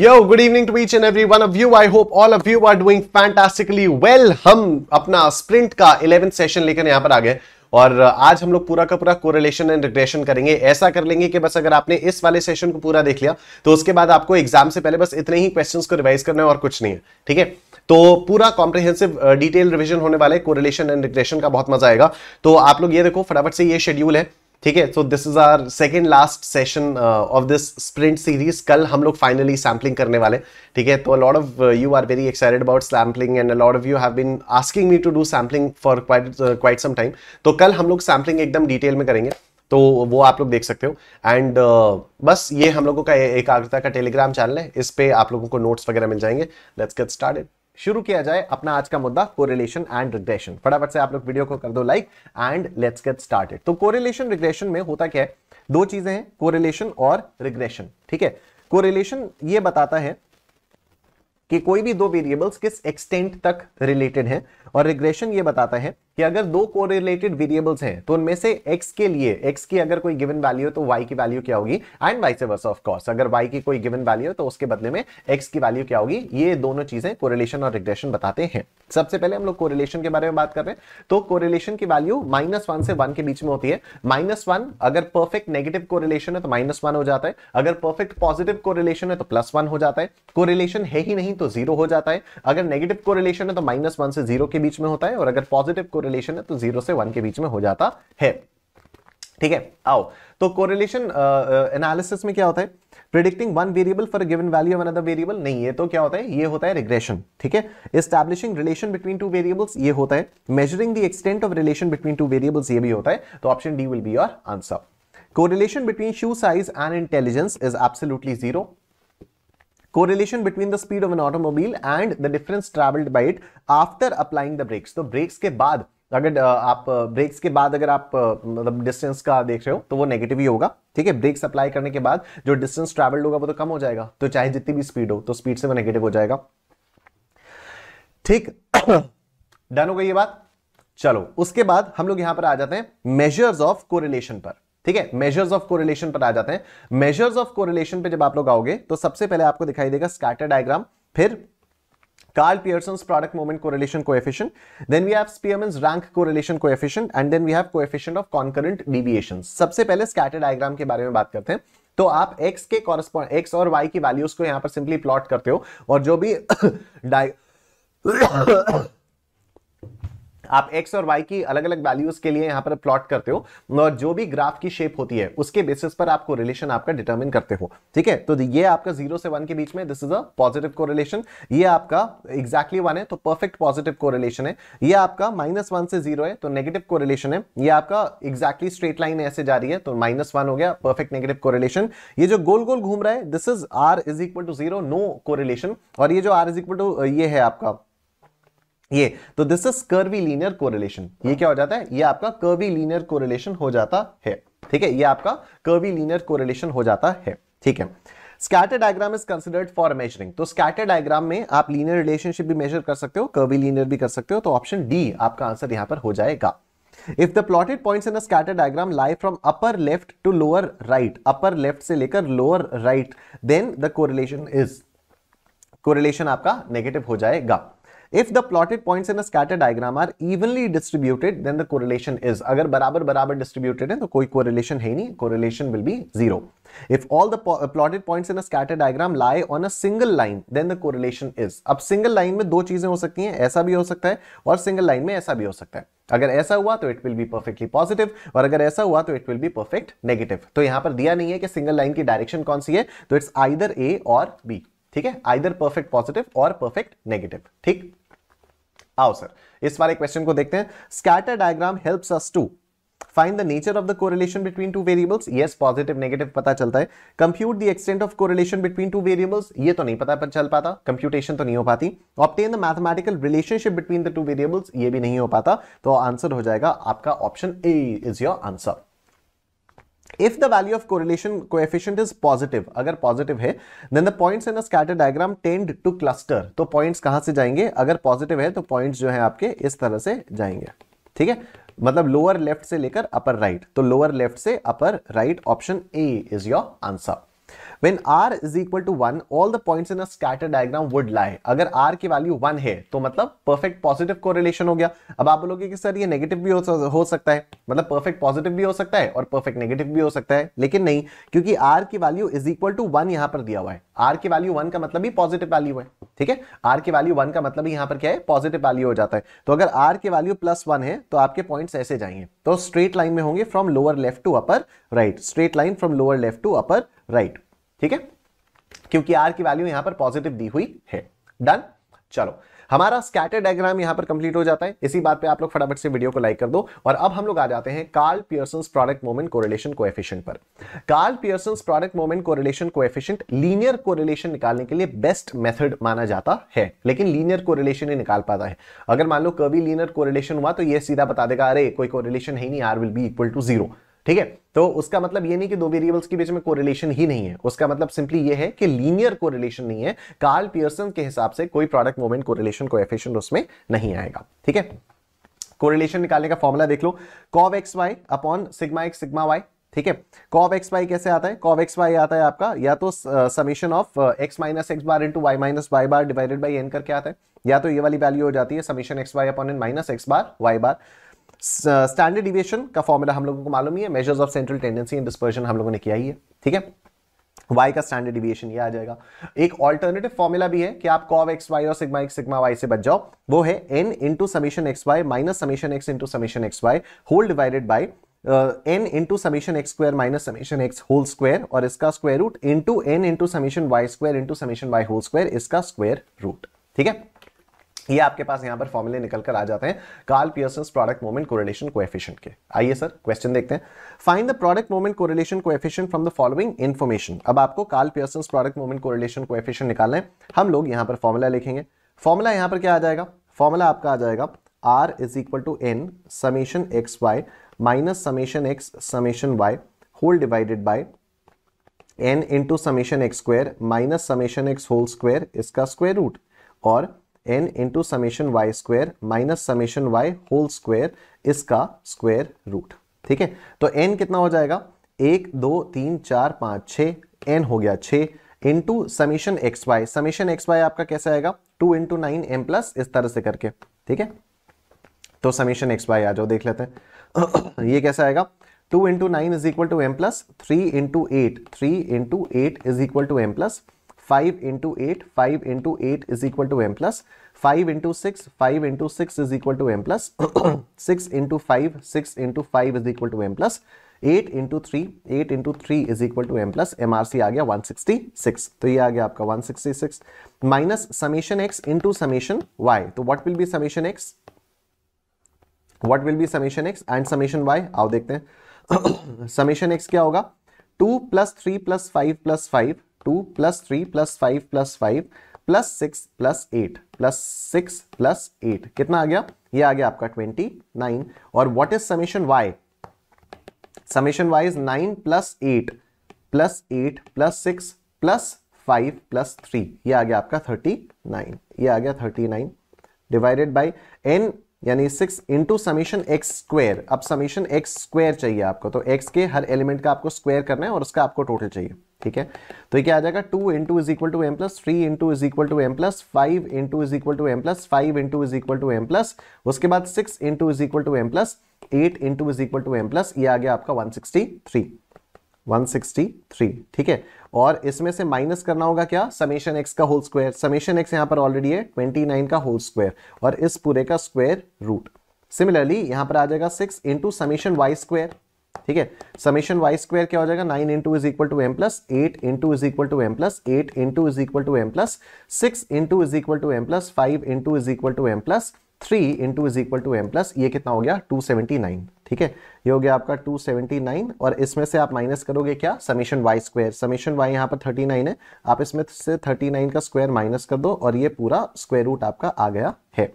Yo good evening to each and every one of you I hope all of you are doing fantastically well हम अपना sprint का eleventh session लेकर यहां पर आ गए और आज हम लोग पूरा का पूरा कोरिलेशन एंड रिग्रेशन करेंगे ऐसा कर लेंगे कि बस अगर आपने इस वाले सेशन को पूरा देख लिया तो उसके बाद आपको एग्जाम से पहले बस इतने ही क्वेश्चंस को रिवाइज करना है और कुछ नहीं है ठीक है तो पूरा कॉम्प्रिहेंसिव डिटेल रिविजन होने वाले कोरिलेशन एंड रिग्रेशन का बहुत मजा आएगा तो आप लोग ये देखो फटाफट से ये शेड्यूल है ठीक है so this is our second last session of this sprint series कल हम लोग फाइनली सैम्पलिंग करने वाले ठीक है तो lot of you are very excited about sampling and lot of you have been asking me to do sampling for quite quite some time तो कल हम लोग सैम्पलिंग एकदम डिटेल में करेंगे तो वो आप लोग देख सकते हो एंड uh, बस ये हम लोगों का एकाग्रता का टेलीग्राम चैनल है इस पर आप लोगों को नोट्स वगैरह मिल जाएंगे लेट्स गेट स्टार्टेड शुरू किया जाए अपना आज का मुद्दा कोरिलेशन एंड रिग्रेशन फटाफट से आप लोग वीडियो को कर दो like and let's get started तो कोरिलेशन रिग्रेशन में होता क्या है दो चीजें हैं कोरिलेशन और रिग्रेशन ठीक है कोरिलेशन ये बताता है कि कोई भी दो वेरिएबल्स किस एक्सटेंट तक रिलेटेड हैं और रिग्रेशन ये बताता है कि अगर दो कोरिलेटेड वेरिएबल्स हैं तो उनमें से एक्स के लिए एक्स की अगर कोई गिवन वैल्यू है तो वाई की वैल्यू क्या होगी and vice versa of course अगर वाई की कोई गिवन वैल्यू है तो उसके बदले में एक्स की वैल्यू क्या होगी ये दोनों चीजें कोरिलेशन और रिग्रेशन बताते हैं सबसे पहले हम लोग कोरिलेशन के बारे में बात कर रहे हैं तो कोरिलेशन की वैल्यू माइनस से वन के बीच में होती है माइनस अगर परफेक्ट नेगेटिव कोरिलेशन है तो माइनस हो जाता है अगर परफेक्ट पॉजिटिव कोरिलेशन है तो प्लस हो जाता है कोरिलेशन है ही नहीं तो जीरो हो जाता है अगर नेगेटिव कोरिलेशन है तो माइनस से जीरो के बीच में होता है और अगर पॉजिटिव कोरिलेशन रिलेशन है तो जीरो से वन के बीच में हो जाता है ठीक है आओ तो कोरिलेशन एनालिसिस में क्या होता है predicting one variable for given value of another variable नहीं है तो क्या होता है ये होता है रिग्रेशन ठीक है establishing relation between two variables ये होता है measuring the extent of relation between two variables ये भी होता है तो option D will be your answer correlation between shoe size and intelligence is absolutely zero correlation between the speed of an automobile and the difference traveled by it after applying the brakes तो so, brakes के बाद तो अगर आप breaks के बाद अगर आप मतलब डिस्टेंस का देख रहे हो तो वो नेगेटिव ही होगा ठीक है ब्रेक्स अप्लाई करने के बाद जो डिस्टेंस ट्रेवल्ड होगा वो तो कम हो जाएगा तो चाहे जितनी भी स्पीड हो तो स्पीड से वो नेगेटिव हो जाएगा ठीक डन हो गई ये बात चलो उसके बाद हम लोग यहां पर आ जाते हैं मेजर्स ऑफ कोरिलेशन पर ठीक है मेजर्स ऑफ कोरिलेशन पर आ जाते हैं मेजर्स ऑफ कोरिलेशन पर जब आप लोग आओगे तो सबसे पहले आपको दिखाई देगा स्कैटर डायग्राम फिर Carl Pearson's product moment correlation coefficient. Then we have Spearman's rank correlation coefficient and then we have coefficient of concurrent deviations. सबसे पहले scatter diagram के बारे में बात करते हैं तो आप x के कॉरेस्पॉन्ड x और y की वैल्यूज को यहां पर सिंपली प्लॉट करते हो और जो भी डाय आप एक्स और वाई की अलग अलग वैल्यूज के लिए यहाँ पर प्लॉट करते हो और जो भी ग्राफ की शेप होती है उसके बेसिस पर आपको रिलेशन आपका डिटर्मिन करते हो ठीक है तो ये आपका जीरो से वन के बीच में दिस इज अ पॉजिटिव को ये आपका एग्जैक्टली exactly वन है तो परफेक्ट पॉजिटिव को है ये आपका माइनस वन से जीरो है तो नेगेटिव को है ये आपका एग्जैक्टली स्ट्रेट लाइन ऐसे जा रही है तो माइनस वन हो गया परफेक्ट नेगेटिव को ये जो गोल गोल घूम रहा है this is R is equal to zero no को और ये जो आर इज इक्वल टू ये है आपका ये तो this is curvilinear correlation ये क्या हो जाता है ये आपका कर्वी लीनियर कोरिलेशन हो जाता है ठीक है ये आपका कर्वी लीनियर कोरिलेशन हो जाता है ठीक है scatter diagram is considered for measuring तो स्कैटर डायग्राम में आप लीनियर रिलेशनशिप भी मेजर कर सकते हो कर्वी लीनियर भी कर सकते हो तो ऑप्शन डी आपका आंसर यहां पर हो जाएगा if the plotted points in a scatter diagram lie from upper left to lower right upper left से लेकर lower right then the correlation is correlation आपका नेगेटिव हो जाएगा If the plotted points in a scatter diagram are evenly distributed, then the correlation is. अगर बराबर बराबर distributed है तो कोई correlation है नहीं correlation will be zero. If all the po plotted points in a scatter diagram lie on a single line, then the correlation is. अब single line में दो चीजें हो सकती हैं ऐसा भी हो सकता है और single line में ऐसा भी हो सकता है अगर ऐसा हुआ तो it will be perfectly positive और अगर ऐसा हुआ तो it will be perfect negative तो यहां पर दिया नहीं है कि सिंगल लाइन की डायरेक्शन कौन सी है तो इट्स आइदर ए और बी ठीक है आइदर परफेक्ट पॉजिटिव और परफेक्ट नेगेटिव ठीक आओ सर इस वाले क्वेश्चन को देखते हैं scatter diagram helps us to find the nature of the correlation between two variables yes positive negative पता चलता है compute the extent of correlation between two variables ये तो नहीं पता पर चल पाता कंप्यूटेशन तो नहीं हो पाती obtain the mathematical relationship between the two variables ये भी नहीं हो पाता तो आंसर हो जाएगा आपका option A is your answer if the value of correlation coefficient is positive अगर positive है then the points in a scatter diagram tend to cluster तो points कहाँ से जाएंगे अगर positive है तो points जो हैं आपके इस तरह से जाएंगे ठीक है मतलब lower left से लेकर upper right. तो lower left से upper right option A is your answer. When r is equal to one, all the points in a scatter diagram would lie. अगर r की वैल्यू वन है तो मतलब परफेक्ट पॉजिटिव कोरिलेशन हो गया अब आप बोलोगे कि सर ये नेगेटिव भी हो सकता है मतलब परफेक्ट पॉजिटिव भी हो सकता है और परफेक्ट नेगेटिव भी हो सकता है लेकिन नहीं क्योंकि r की वैल्यू इज इक्वल टू वन यहां पर दिया हुआ है आर की वैल्यू वन का मतलब भी पॉजिटिव वैल्यू है ठीक है आर की वैल्यू वन का मतलब यहां पर क्या है पॉजिटिव वैल्यू हो जाता है तो अगर आर की वैल्यू प्लस वन है तो आपके पॉइंट्स ऐसे जाएंगे तो स्ट्रेट लाइन में होंगे from lower left to upper right straight line from lower left to upper right ठीक है क्योंकि आर की वैल्यू यहां पर पॉजिटिव दी हुई है डन चलो हमारा स्कैटर डायग्राम यहाँ पर कंप्लीट हो जाता है इसी बात पे आप लोग फटाफट से वीडियो को लाइक कर दो और अब हम लोग आ जाते हैं Karl Pearson product moment correlation coefficient पर Karl Pearson product moment correlation coefficient linear correlation निकालने के लिए बेस्ट मेथड माना जाता है लेकिन लीनियर कोरिलेशन ही निकाल पाता है अगर मान लो कभी लीनियर कोरिलेशन हुआ तो यह सीधा बता देगा अरे कोई कोरिलेशन है नहीं R will be equal to zero ठीक है तो उसका मतलब ये नहीं कि दो वेरिएबल्स के बीच में कोरिलेशन ही नहीं है उसका मतलब सिंपली ये है कि लीनियर कोरिलेशन नहीं है कार्ल पियर्सन के हिसाब से कोई प्रोडक्ट मोमेंट कोरिलेशन को एफिशन उसमें नहीं आएगा ठीक है कोरिलेशन निकालने का फॉर्मूला देख लो cov x Y upon sigma x sigma Y ठीक है कॉव एक्स वाई कैसे आता है कॉव एक्स वाई आता है आपका या तो summation of X minus X bar into Y minus Y bar divided by N करके आता है या तो ये वाली वैल्यू हो जाती है summation x Y upon N minus X bar Y bar standard deviation का फॉर्मूला हम लोगों को मालूम ही है measures of central tendency and dispersion हम लोगों ने किया ही है ठीक है y का स्टैंडर्ड डिविएशन ये आ जाएगा एक ऑल्टरनेटिव फॉर्मूला भी है कि आप कॉव एक्स वाई और सिग्मा एक्स सिग्मा वाई से बच जाओ वो है N into summation x Y minus summation X into summation x Y whole divided by N into summation x square minus summation x whole square और इसका square root into N into summation Y square into summation Y whole square इसका square root ठीक है ये आपके पास यहां पर फॉर्मुले निकल कर आ जाते हैं Karl Pearson product moment correlation coefficient के आइए सर क्वेश्चन देखते हैं find the product moment correlation coefficient from the following information अब आपको Karl Pearson product moment correlation coefficient निकालना है हम लोग यहां पर फॉर्मुला लिखेंगे फॉर्मुला यहां पर क्या आ जाएगा फॉर्मुला आपका आ जाएगा R is equal to N summation X Y minus summation X summation Y whole divided by N into summation X square minus summation X whole square इसका स्क्वायर रूट और N into summation Y square minus summation Y whole square इसका square root ठीक है तो N कितना हो जाएगा एक दो तीन चार पाँच छ एन हो गया छः into summation x Y summation x Y आपका कैसे आएगा two into nine M plus इस तरह से करके ठीक है तो समीशन एक्स वाई आ जाओ देख लेते हैं ये कैसे आएगा two into nine is equal to M plus three into eight three into eight is equal to M plus five into eight five into eight is equal to M plus five into six five into six is equal to M plus six into five six into five is equal to M plus eight into three eight into three is equal to M plus M R C आ गया one sixty six तो ये आ गया आपका one sixty six minus summation x into summation y तो what will be summation x what will be summation x and summation y आओ देखते हैं समेशन एक्स क्या होगा two plus three plus five plus five two plus three plus five plus five plus six plus eight plus six plus eight कितना आ गया ये आ गया आपका ट्वेंटी नाइन और what is summation y summation y is nine plus eight plus eight plus six plus five plus three ये आ गया आपका थर्टी नाइन ये आ गया thirty nine divided by n यानी six into summation x square अब समीशन एक्स स्क्वेयर चाहिए आपको तो एक्स के हर एलिमेंट का आपको स्क्वेयर करना है और उसका आपको टोटल चाहिए ठीक है तो ये क्या आ जाएगा two into is equal to M plus three into is equal to M plus five into is equal to M plus five into is equal to M plus उसके बाद six into is equal to M plus eight into is equal to M plus ये आ गया आपका one sixty three one sixty three ठीक है और इसमें से माइनस करना होगा क्या समेशन एक्स का होल स्क्वायर समेशन एक्स यहां पर ऑलरेडी है ट्वेंटी नाइन का होल स्क्वायर और इस पूरे का स्क्वायर रूट सिमिलरली यहां पर आ जाएगा six into summation y square ठीक है समीशन वाई स्क्वायर क्या हो जाएगा nine into is equal to M plus eight into is equal to M plus eight into is equal to M plus six into is equal to M plus five into is equal to M plus three into is equal to M plus ये कितना हो गया to seventy nine ठीक है ये हो गया आपका टू सेवेंटी नाइन और इसमें से आप माइनस करोगे क्या summation Y square summation y यहाँ पर थर्टी नाइन है आप इसमें से थर्टी नाइन का स्क्वायर माइनस कर दो और ये पूरा स्क्वायर रूट आपका आ गया है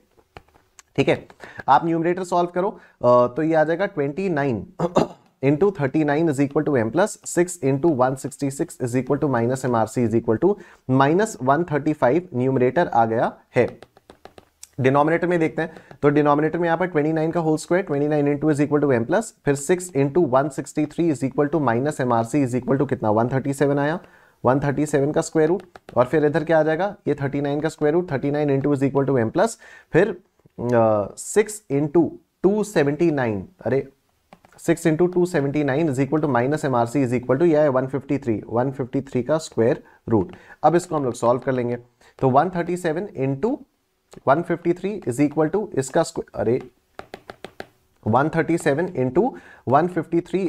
ठीक है आप न्यूमरेटर सॉल्व करो तो ये आ जाएगा 29 into thirty nine is equal to M plus six into one sixty six is equal to minus M R C is equal to minus one thirty five numerator आ गया है डिनोमिनेटर में देखते हैं तो डिनोमिनेटर में यहाँ पर 29 का whole square 29 nine into is equal to M plus फिर 6 into one sixty three is equal to minus M R C is equal to कितना 137 आया 137 का स्क्वायर रूट और फिर इधर क्या आ जाएगा ये 39 का square root 39 nine into is equal to M plus फिर six into two seventy nine अरे six into two seventy nine is equal to minus M R C is equal to यह one fifty three one fifty three का square root अब इसको हम लोग solve कर लेंगे तो one thirty seven into one fifty three is equal to इसका स्क्वायर अरे 137 into one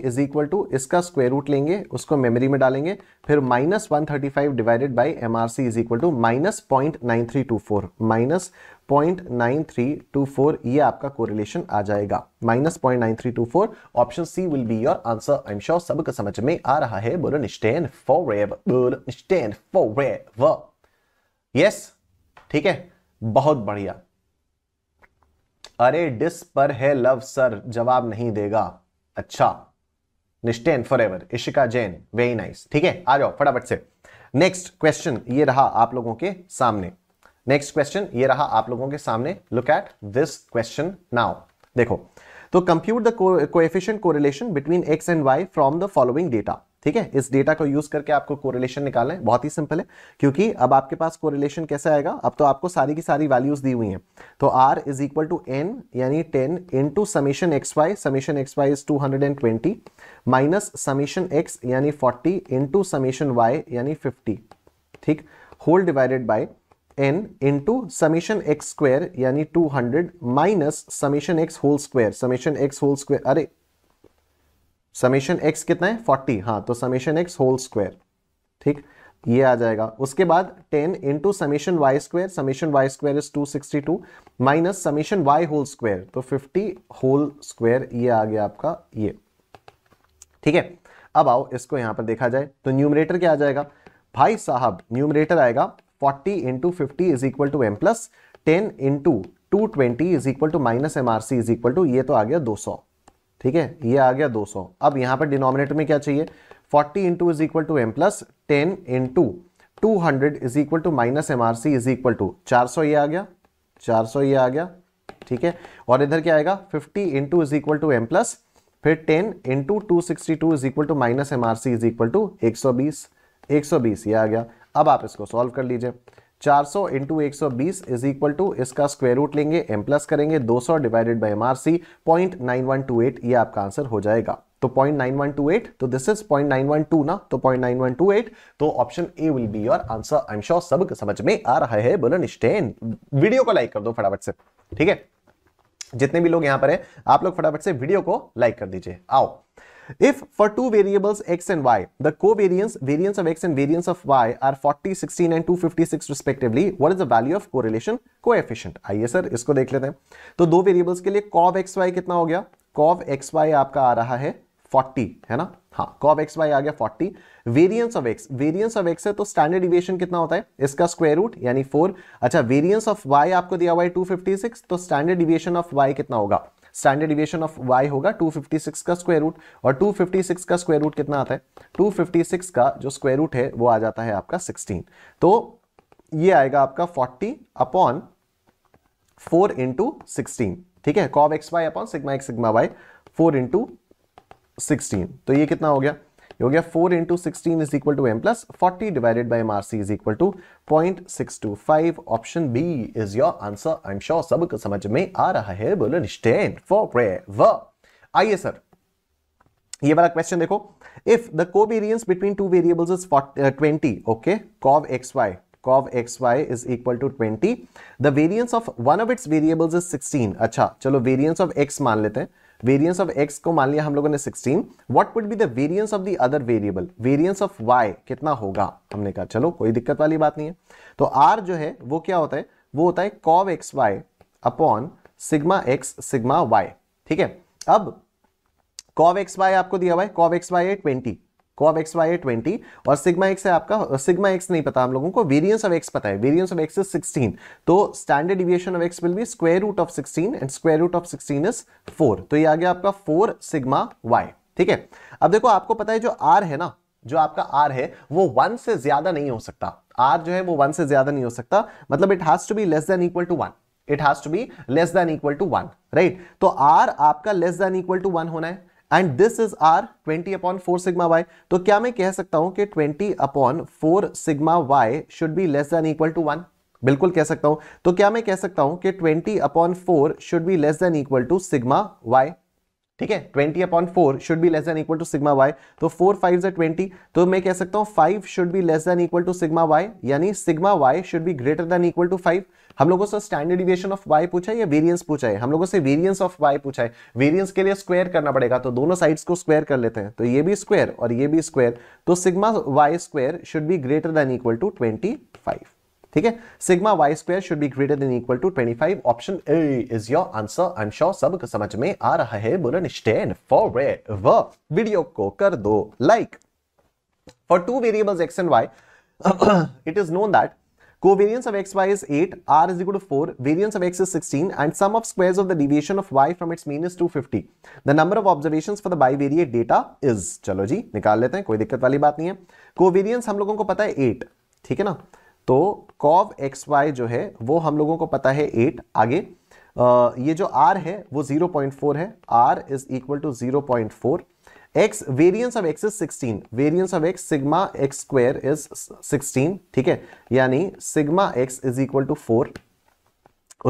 is equal to इसका स्क्वेयर रूट लेंगे उसको मेमोरी में डालेंगे फिर minus one thirty five divided by M R C is equal to minus point nine three two four minus point nine three two four ये आपका correlation आ जाएगा minus point nine three two four option C will be your answer I am sure सबको समझ में आ रहा है बोलो निस्टेन फॉर बोलो निस्टेन फॉर यस ठीक है बहुत बढ़िया अरे डिस पर है लव सर जवाब नहीं देगा अच्छा निश्टेन forever Ishika Jain very nice ठीक है आ जाओ फटाफट से नेक्स्ट क्वेश्चन ये रहा आप लोगों के सामने नेक्स्ट क्वेश्चन ये रहा आप लोगों के सामने look at this question now देखो तो compute the coefficient correlation between x and y from the following data ठीक है इस डेटा को यूज करके आपको कोरिलेशन निकालना है बहुत ही सिंपल है क्योंकि अब आपके पास कोरिलेशन कैसे आएगा अब तो आपको सारी की सारी वैल्यूज दी हुई हैं तो r is equal to n यानी ten into summation x Y summation x y is two hundred and twenty minus summation x यानी forty into summation y यानी फिफ्टी ठीक whole divided by N into summation x square यानी two hundred minus summation x whole square summation x whole square अरे summation x कितना है forty हाँ तो summation X whole square ठीक ये आ जाएगा उसके बाद ten into summation y square summation Y square is two sixty two minus summation Y whole square तो फिफ्टी होल स्क्वायर ये आ गया आपका ये ठीक है अब आओ इसको यहां पर देखा जाए तो न्यूमरेटर क्या आ जाएगा भाई साहब न्यूमरेटर आएगा forty into fifty is equal to M plus ten into two twenty is equal to minus M R C is equal to ये तो आ गया दो सौ ठीक है ये आ गया 200 अब यहां पर डिनोमिनेटर में क्या चाहिए 40 into is equal to M plus ten into two hundred is equal to minus M R C is equal to चार सौ ये आ गया चार सौ ये आ गया ठीक है और इधर क्या आएगा fifty into is equal to M plus फिर ten into two sixty two is equal to minus M R C is equal to एक सौ बीस एक सौ बीस ये आ गया अब आप इसको सॉल्व कर लीजिए चार सौ इंटू एक सौ बीस इज इक्वल टू इसका स्क्वेयर रूट लेंगे एम प्लस करेंगे दो सौ divided by M R c point nine one two eight ये आपका आंसर हो जाएगा तो point nine one two eight तो this is point nine one two ना तो point nine one two eight तो option A will be your answer I am sure सब समझ में आ रहा है बोलो निष्ठेन वीडियो को लाइक कर दो फटाफट से ठीक है जितने भी लोग यहां पर हैं आप लोग फटाफट से वीडियो को लाइक कर दीजिए आओ If for two variables x and y, the covariance, variance of x and variance of y are 40, 16 and 256 respectively, what is the value of correlation coefficient? आइए सर इसको देख लेते हैं तो दो वेरिएबल्स के लिए cov एक्स वाई कितना हो गया cov एक्स वाई आपका आ रहा है 40 है ना हाँ कॉब एक्स वाई आ गया 40 variance of x variance of x है तो स्टैंडर्ड डिविएशन कितना होता है इसका स्क्वायर रूट यानी 4 अच्छा वेरियंस ऑफ वाई आपको दिया हुआ है 256 तो स्टैंडर्ड डिविएशन ऑफ वाई कितना होगा स्टैंडर्ड डिविएशन ऑफ वाई होगा 256 का स्क्वायर रूट और 256 का स्क्वायर रूट कितना आता है 256 का जो स्क्वायर रूट है वो आ जाता है आपका 16 तो ये आएगा आपका 40 अपॉन 4 इंटू सिक्सटीन ठीक है cov x Y upon sigma x sigma y four into sixteen तो ये कितना हो गया हो गया four into sixteen is equal to M plus forty divided by M R C is equal to point six two five option B is your answer I am sure सब समझ में आ रहा है बोलो निश्चैन फॉर प्रे व आइए sir ये वाला क्वेश्चन देखो if the covariance between two variables is twenty okay cov x Y cov x y is equal to twenty the variance of one of its variables is sixteen अच्छा चलो variance of x मान लेते हैं variance of x को मान लिया हम लोगों ने 16 what would be the variance of the other variable variance of y कितना होगा हमने कहा चलो कोई दिक्कत वाली बात नहीं है तो आर जो है वो क्या होता है वो होता है cov x Y upon sigma x sigma Y ठीक है अब कॉव एक्स वाई आपको दिया हुआ है कॉव एक्स वाई है ट्वेंटी कॉब एक्स वाई है ट्वेंटी और सिग्मा एक्स है आपका सिग्मा एक्स नहीं पता हम लोगों को वेरियंस ऑफ एक्स पता है variance of x is sixteen तो standard deviation of x will be square root of sixteen and square root of sixteen is four तो ये आ गया आपका फोर सिग्मा वाई ठीक है अब देखो आपको पता है जो आर है ना जो आपका आर है वो वन से ज्यादा नहीं हो सकता आर जो है वो वन से ज्यादा नहीं हो सकता मतलब it has to be less than equal to one it has to be less than equal to one right तो आर आपका less than equal to one होना है and this is r 20 upon four sigma y तो क्या मैं कह सकता हूं कि 20 upon four sigma y should be less than equal to one बिल्कुल कह सकता हूं तो क्या मैं कह सकता हूं कि 20 upon four should be less than equal to sigma Y ठीक है 20 upon four should be less than equal to sigma y तो फोर फाइव से ट्वेंटी तो मैं कह सकता हूं five should be less than equal to sigma y यानी sigma y should be greater than equal to five हम लोगों से स्टैंडर्ड डिविएशन ऑफ वाई पूछा है या वेरियंस पूछा है हम लोगों से वेरियंस ऑफ वाई पूछा है वेरियंस के लिए स्क्वेयर करना पड़ेगा तो दोनों साइड्स को स्क्वेयर कर लेते हैं तो ये भी स्क्वेयर और ये भी स्क्वेयर तो sigma Y square should be greater than equal to twenty ठीक है sigma Y square should be greater than equal to 25 option A is your answer I am sure सब समझ में आ रहा है बोलो निश्चयन फॉरएवर वीडियो को कर दो like for two variables x and y it is known that Covariance of x y is 8, r is equal to 4, variance of x is 16 and sum of squares of the deviation of y from its mean is 250. The number of observations for the bivariate data is, chalo ji nikal lete hain koi dikkat wali baat nahi hai covariance hum logon ko pata hai 8, theek hai na to cov x y jo hai wo hum logon ko pata hai 8, aage आ, ये जो r hai wo 0.4 hai r is equal to 0.4 x variance of x is 16 variance of x sigma x square is 16 ठीक है यानी sigma x is equal to 4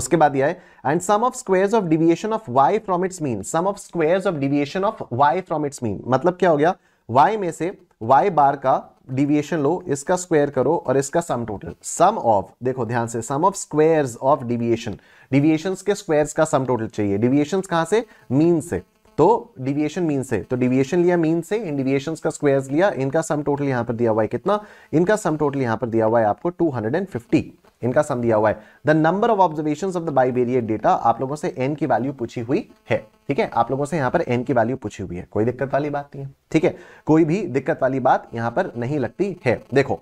उसके बाद यह है and sum of squares of deviation of y from its mean sum of squares of deviation of y from its mean मतलब क्या हो गया वाई में से वाई बार का डिविएशन लो इसका स्क्वायर करो और इसका सम टोटल सम ऑफ देखो ध्यान से sum of squares of deviation deviations के स्क्वायर्स का सम टोटल चाहिए डिविएशंस कहां से मीन से तो डिविएशन मीन से तो डिविएशन लिया मीन से इन डिविएशन का स्क्वेयर लिया इनका सम टोटल यहां पर दिया हुआ है कितना इनका सम टोटल यहां पर दिया हुआ है आपको 250 इनका सम दिया हुआ है the number of observation of the bivariate data आप लोगों से एन की वैल्यू पूछी हुई है ठीक है आप लोगों से यहां पर एन की वैल्यू पूछी हुई है कोई दिक्कत वाली बात नहीं है ठीक है कोई भी दिक्कत वाली बात यहां पर नहीं लगती है देखो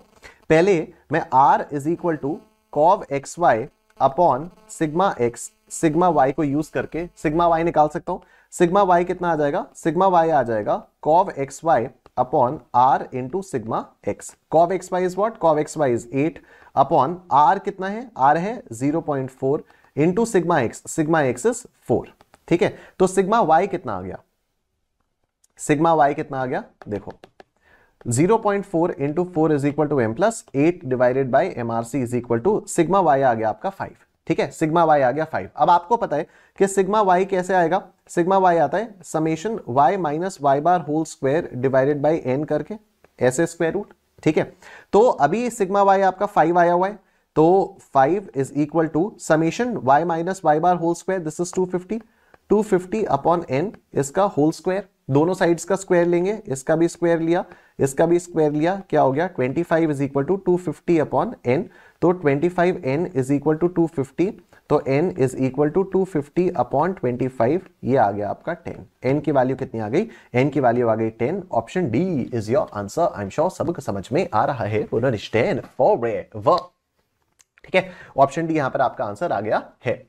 पहले मैं r is equal to cov x Y upon sigma x sigma y को यूज करके सिग्मा वाई निकाल सकता हूं सिग्मा वाई कितना आ जाएगा सिग्मा वाई आ जाएगा cov x Y upon r into sigma x cov x y is what cov x y is eight upon r कितना है आर है zero point four into sigma x sigma x is four ठीक है तो sigma Y कितना आ गया sigma Y कितना आ गया देखो 0.4 point four into four is equal to M plus eight divided by M R C is equal to sigma y आ गया आपका फाइव ठीक है सिग्मा वाई आ गया फाइव अब आपको पता है कि सिग्मा वाई कैसे आएगा सिग्मा वाई आता है summation y minus Y bar whole square divided by N करके ऐसे स्क्वायर रूट ठीक है तो अभी सिग्मा वाई आपका फाइव आया हुआ है तो five is equal to summation y minus Y bar whole square this is two fifty two fifty upon n इसका होल स्क्वायर दोनों साइड का स्क्वायर लेंगे इसका भी स्क्वायर लिया इसका भी स्क्वायर लिया क्या हो गया twenty five is equal to two fifty upon n तो 25n n is equal to two तो n is equal to two fifty upon twenty ये आ गया आपका 10 n की वैल्यू कितनी आ गई n की वैल्यू आ गई 10 option D is your answer I am sure सबको समझ में आ रहा है पुनर्स्टैन फॉर ठीक है ऑप्शन डी यहां पर आपका आंसर आ गया है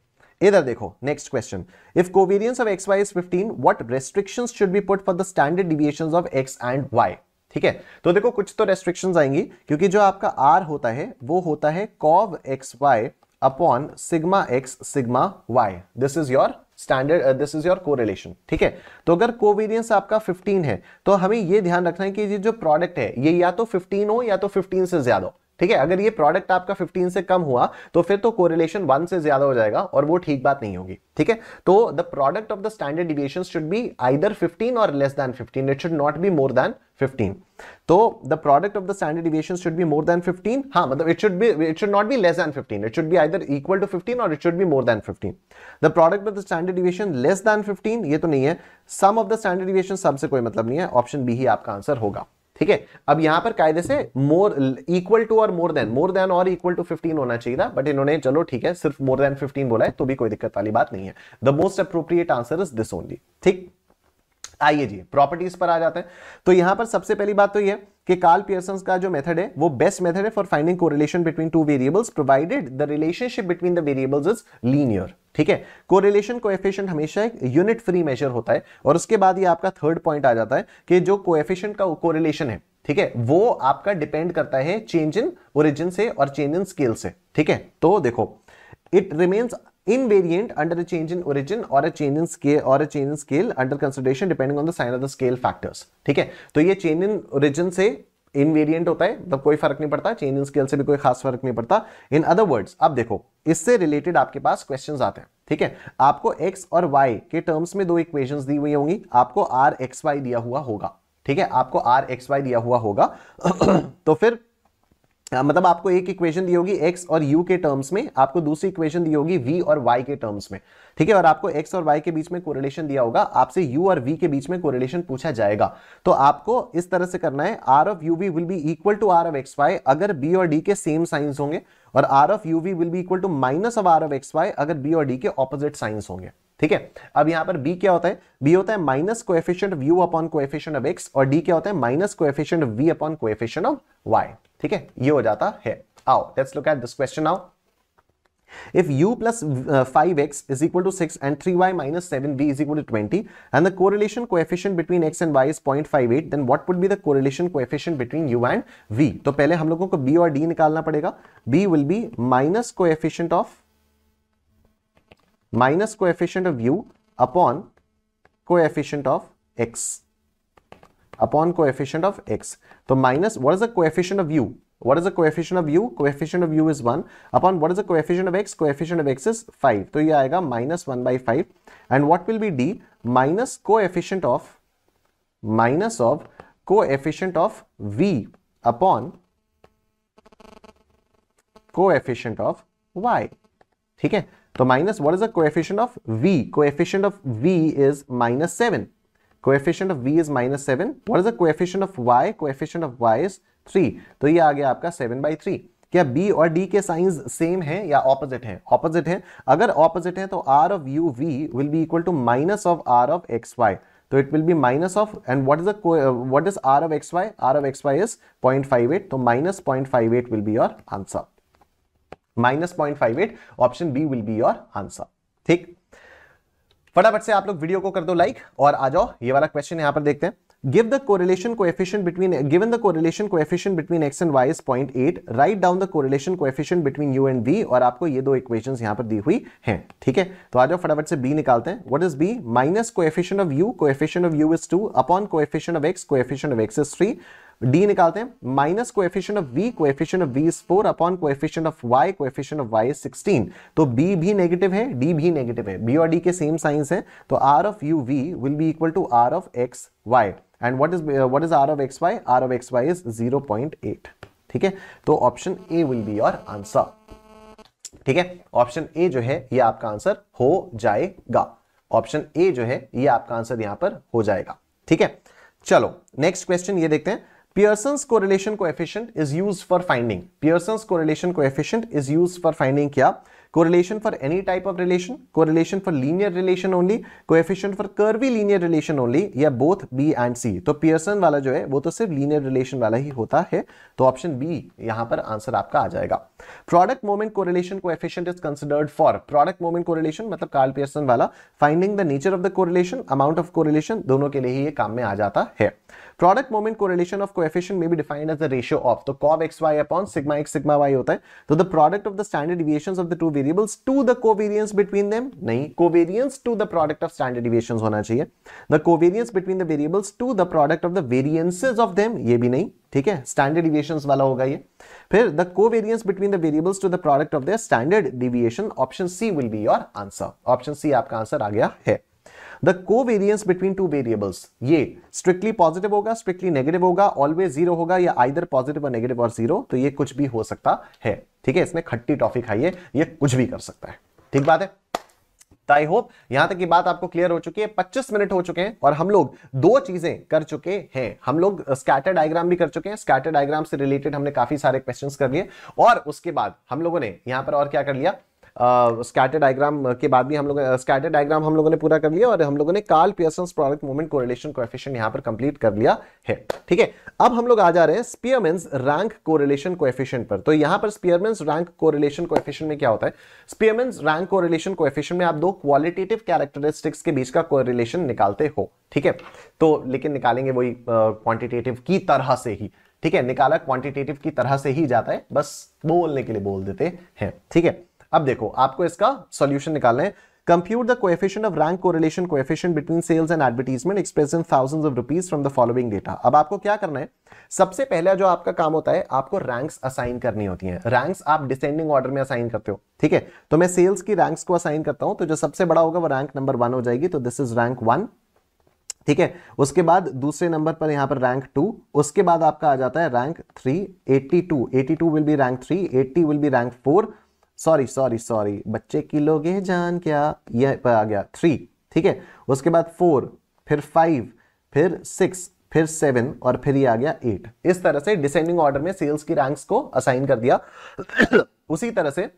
इधर देखो next question if covariance of x y is fifteen what restriction should be put for the standard deviation of x and y ठीक है तो देखो कुछ तो रेस्ट्रिक्शन आएंगी क्योंकि जो आपका आर होता है वो होता है cov x Y upon sigma x sigma y this is your standard this is your correlation ठीक है तो अगर कोवेरियंस आपका 15 है तो हमें ये ध्यान रखना है कि ये जो प्रोडक्ट है ये या तो 15 हो या तो 15 से ज्यादा हो ठीक है अगर ये प्रोडक्ट आपका 15 से कम हुआ तो फिर तो कोरिलेशन वन से ज्यादा हो जाएगा और वो ठीक बात नहीं होगी ठीक है तो the product of the standard deviation should be either 15 और less than 15 it should not be more than 15 तो the product of the standard deviation should be more than 15 हाँ मतलब it should be it should not be less than 15 it should be either equal to 15 और it should be more than 15 the product of the standard deviation less than 15 ये तो नहीं है sum of the standard deviation सब से कोई मतलब नहीं है ऑप्शन बी ही आपका आंसर होगा ठीक है अब यहां पर कायदे से मोर इक्वल टू और मोर देन मोर देन और इक्वल टू 15 होना चाहिए था बट इन्होंने चलो ठीक है सिर्फ मोर देन 15 बोला है तो भी कोई दिक्कत वाली बात नहीं है the most appropriate answer is this only ठीक आइए जी प्रॉपर्टीज पर आ जाते हैं तो यहां पर सबसे पहली बात तो यह कि कार्ल पियर्सन का जो मेथड है वो बेस्ट मेथड है for finding correlation between two variables provided the relationship between the variables is linear ठीक है कोरिलेशन कोएफिशिएंट हमेशा एक यूनिट फ्री मेजर होता है और उसके बाद ही आपका थर्ड पॉइंट आ जाता है कि जो कोएफिशिएंट का कोरिलेशन है ठीक है वो आपका डिपेंड करता है चेंज इन ओरिजिन से और चेंज इन स्केल से ठीक है तो देखो it remains invariant under change in origin और चेंज इन स्केल और change in scale under consideration depending on the sign of the scale factors ठीक है तो ये चेंज इन ओरिजिन से इनवेरियंट होता है तब कोई फर्क नहीं पड़ता चेंज इन स्केल से भी कोई खास फर्क नहीं पड़ता इन अदर वर्ड्स अब देखो इससे रिलेटेड आपके पास क्वेश्चंस आते हैं ठीक है आपको एक्स और वाई के टर्म्स में दो इक्वेशंस दी हुई होंगी आपको आर एक्स वाई दिया हुआ होगा ठीक है आपको आर एक्स वाई दिया हुआ होगा तो फिर हाँ, मतलब आपको एक इक्वेशन दी होगी एक्स और यू के टर्म्स में आपको दूसरी इक्वेशन दी होगी वी और वाई के टर्म्स में ठीक है और आपको एक्स और वाई के बीच में कोरिलेशन दिया होगा आपसे यू और वी के बीच में कोरिलेशन पूछा जाएगा तो आपको इस तरह से करना है r of u v will be equal to r of x y अगर बी और डी के सेम साइंस होंगे और r of u v will be equal to minus of r of x y अगर बी और d के opposite signs होंगे ठीक है अब यहां पर बी क्या होता है बी होता है minus coefficient u upon coefficient of x और डी क्या होता है minus coefficient v upon coefficient of y ठीक है ये हो जाता है आओ let's look at this question now If u plus five x is equal to six and three y minus seven b is equal to twenty, and the correlation coefficient between x and y is point five eight, then what would be the correlation coefficient between u and v? तो पहले हम लोगों को b और d निकालना पड़ेगा b will be minus coefficient of minus coefficient of u upon coefficient of x upon coefficient of x. So minus what is the coefficient of u? What is the coefficient of u? Coefficient of u is 1 upon what is the coefficient of x? Coefficient of x is 5. So ये आएगा minus 1 by 5 and what will be d? Minus coefficient of minus of coefficient of v upon coefficient of y. ठीक है तो minus what is the coefficient of v coefficient of v is minus seven coefficient of v is minus seven what is the coefficient of y coefficient of y is three तो ये आ गया आपका seven by three क्या b और d के signs same हैं या ऑपोजिट हैं ऑपोजिट हैं अगर ऑपोजिट हैं तो r of u v will be equal to minus of r of x y तो it will be minus of and what is the what is r of x y r of x y is 0.58 तो minus 0.58 will be your answer minus point five eight option B will be your answer ठीक फटाफट से आप लोग video को कर दो like और आ जाओ ये वाला क्वेश्चन यहां पर देखते हैं give the correlation coefficient between given the correlation coefficient between x and y is 0.8 write down the correlation coefficient between u and v और आपको ये दो equations यहाँ पर दी हुई हैं ठीक है तो आ जाओ फटाफट से b निकालते हैं what is b minus coefficient of u coefficient of u is 2 upon coefficient of x coefficient of x is 3 d निकालते हैं minus coefficient of v coefficient of v is four upon coefficient of y coefficient of y is sixteen तो b भी negative है d भी negative है b और d के same signs है तो are of u v will be equal to r of x y and what is what is r of x y r of x y is zero point eight ठीक है तो option A will be your answer ठीक है option ए जो है ये आपका answer हो जाएगा ऑप्शन ए जो है ये आपका आंसर यहां पर हो जाएगा ठीक है चलो नेक्स्ट क्वेश्चन ये देखते हैं Pearson correlation coefficient is use for finding Pearson relation coefficient is use for finding क्या correlation for any type of relation correlation for linear relation only coefficient for curvilinear relation only या both B and C तो Pearson वाला जो है वो तो सिर्फ linear relation वाला ही होता है तो ऑप्शन बी यहां पर आंसर आपका आ जाएगा product moment relation coefficient is considered for product moment relation मतलब कार्ल पियर्सन वाला finding the nature of the correlation amount of correlation दोनों के लिए ही ये काम में आ जाता है product moment correlation of coefficient में भी defined as the ratio of तो cov x Y upon sigma x sigma y होता है तो the product of the standard deviations of the two variables to the covariance between them नहीं covariance to the product of standard deviations होना चाहिए the covariance between the variables to the product of the variances of them ये भी नहीं ठीक है standard deviation वाला होगा ये फिर the covariance between the variables to the product of the standard deviation option C will be your answer option C आपका आंसर आ गया है the covariance between two variables ये स्ट्रिक्टली पॉजिटिव होगा स्ट्रिक्टली नेगेटिव होगा ऑलवेज जीरो होगा या either positive और नेगेटिव और जीरो तो ये कुछ भी हो सकता है ठीक है इसमें खट्टी टॉफी खाइए ये कुछ भी कर सकता है ठीक बात है तो आई होप यहां तक की बात आपको क्लियर हो चुकी है 25 मिनट हो चुके हैं और हम लोग दो चीजें कर चुके हैं हम लोग स्कैटर uh, डायग्राम भी कर चुके हैं स्कैटर डायग्राम से रिलेटेड हमने काफी सारे क्वेश्चंस कर लिए और उसके बाद हम लोगों ने यहां पर और क्या कर लिया स्कैटर डायग्राम के बाद भी हम लोग स्कैटर डायग्राम हम लोगों ने पूरा कर लिया और हम लोगों ने Karl Pearson product movement correlation coefficient यहां पर कंप्लीट कर लिया है ठीक है अब हम लोग आ जा रहे हैं स्पियरमेंस रैंक कोरिलेशन कोएफिशिएंट पर तो यहां पर स्पियरमेंस रैंक कोरिलेशन कोएफिशिएंट में क्या होता है स्पियरमेंस रैंक कोरिलेशन कोएफिशिएंट में आप दो क्वालिटेटिव कैरेक्टरिस्टिक्स के बीच का कोरिलेशन निकालते हो ठीक है तो लेकिन निकालेंगे वही क्वांटिटेटिव की तरह से ही ठीक है निकाला क्वांटिटेटिव की तरह से ही जाता है बस बोलने के लिए बोल देते हैं ठीक है अब देखो आपको इसका सोल्यूशन निकालना है compute the coefficient of rank correlation coefficient between sales and advertisement express in thousand of rupees from the following data अब आपको क्या करना है सबसे पहला जो आपका काम होता है आपको रैंक्स असाइन करनी होती हैं रैंक्स आप डिसेंडिंग ऑर्डर में असाइन करते हो ठीक है तो मैं सेल्स की रैंक्स को असाइन करता हूं तो जो सबसे बड़ा होगा वो रैंक नंबर वन हो जाएगी तो दिस इज रैंक वन ठीक है उसके बाद दूसरे नंबर पर यहां पर रैंक टू उसके बाद आपका आ जाता है rank three eighty two eighty two will be rank three eighty will be rank four sorry sorry sorry बच्चे की लोगे जान क्या यह पर आ गया थ्री ठीक है उसके बाद फोर फिर फाइव फिर सिक्स फिर सेवन और फिर ये आ गया एट इस तरह से डिसेंडिंग ऑर्डर में सेल्स की रैंक्स को असाइन कर दिया उसी तरह से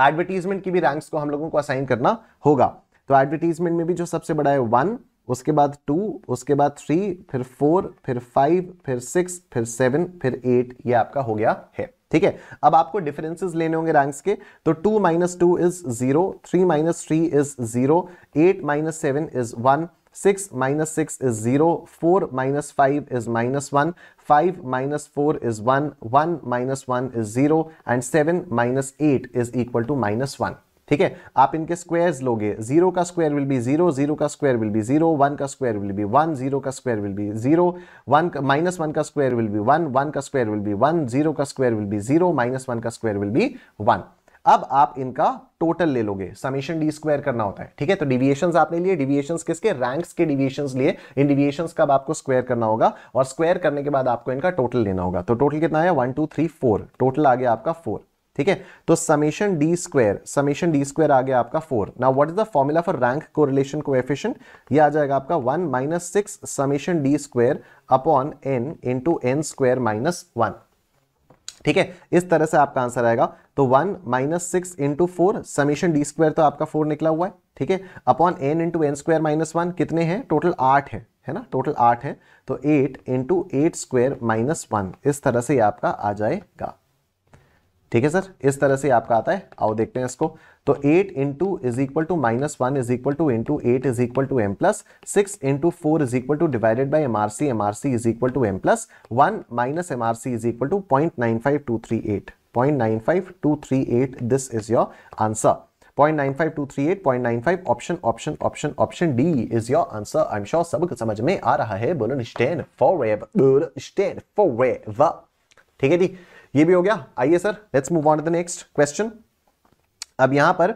एडवर्टीजमेंट की भी रैंक्स को हम लोगों को असाइन करना होगा तो एडवर्टीजमेंट में भी जो सबसे बड़ा है वन उसके बाद टू उसके बाद थ्री फिर फोर फिर फाइव फिर सिक्स फिर सेवन फिर एट ये आपका हो गया है ठीक है अब आपको डिफरेंसेस लेने होंगे रैंक्स के तो two minus two is zero three minus three is zero eight minus seven is one six minus six is zero four minus five is minus one five minus four is one one minus one is zero and seven minus eight is equal to minus one ठीक है आप इनके squares लोगे zero का square will be zero zero का square will be zero one का square will be one zero का square will be zero one minus one का square will be one one का square will be one zero का square will be zero minus one का square will be one अब आप इनका total ले लोगे समेशन डी स्क्वायर करना होता है ठीक है तो डिविएशन आपने लिए डिविएशन किसके रैंक्स के डिविएशन लिए इन डिविएशन का आपको स्क्वायर करना होगा और स्क्वायर करने के बाद आपको इनका टोटल लेना होगा तो टोटल कितना है one two three four total आ गया आपका फोर ठीक है तो summation D square summation D square आ गया आपका फोर ना what is the formula for rank correlation coefficient ये आ जाएगा आपका one minus six summation D square upon N into N square minus one ठीक है इस तरह से आपका आंसर आएगा तो one minus six into four summation D square तो आपका फोर निकला हुआ है ठीक है upon N into N square minus one कितने हैं टोटल आठ है है ना टोटल आठ है तो eight into eight square minus one इस तरह से आपका आ जाएगा ठीक है सर इस तरह से आपका आता है आओ देखते हैं इसको तो 8 into is equal to minus one is equal to into eight is equal to M plus six into four is equal to divided by M R C M R C is equal to M plus one minus M R C is equal to point nine five two three eight point nine five two three eight this is your answer nine five option option option option D is your answer I am sure सब समझ में आ रहा है बोलो stand for stand for ठीक है जी ये भी हो गया आइए sir let's move on the next question अब यहां पर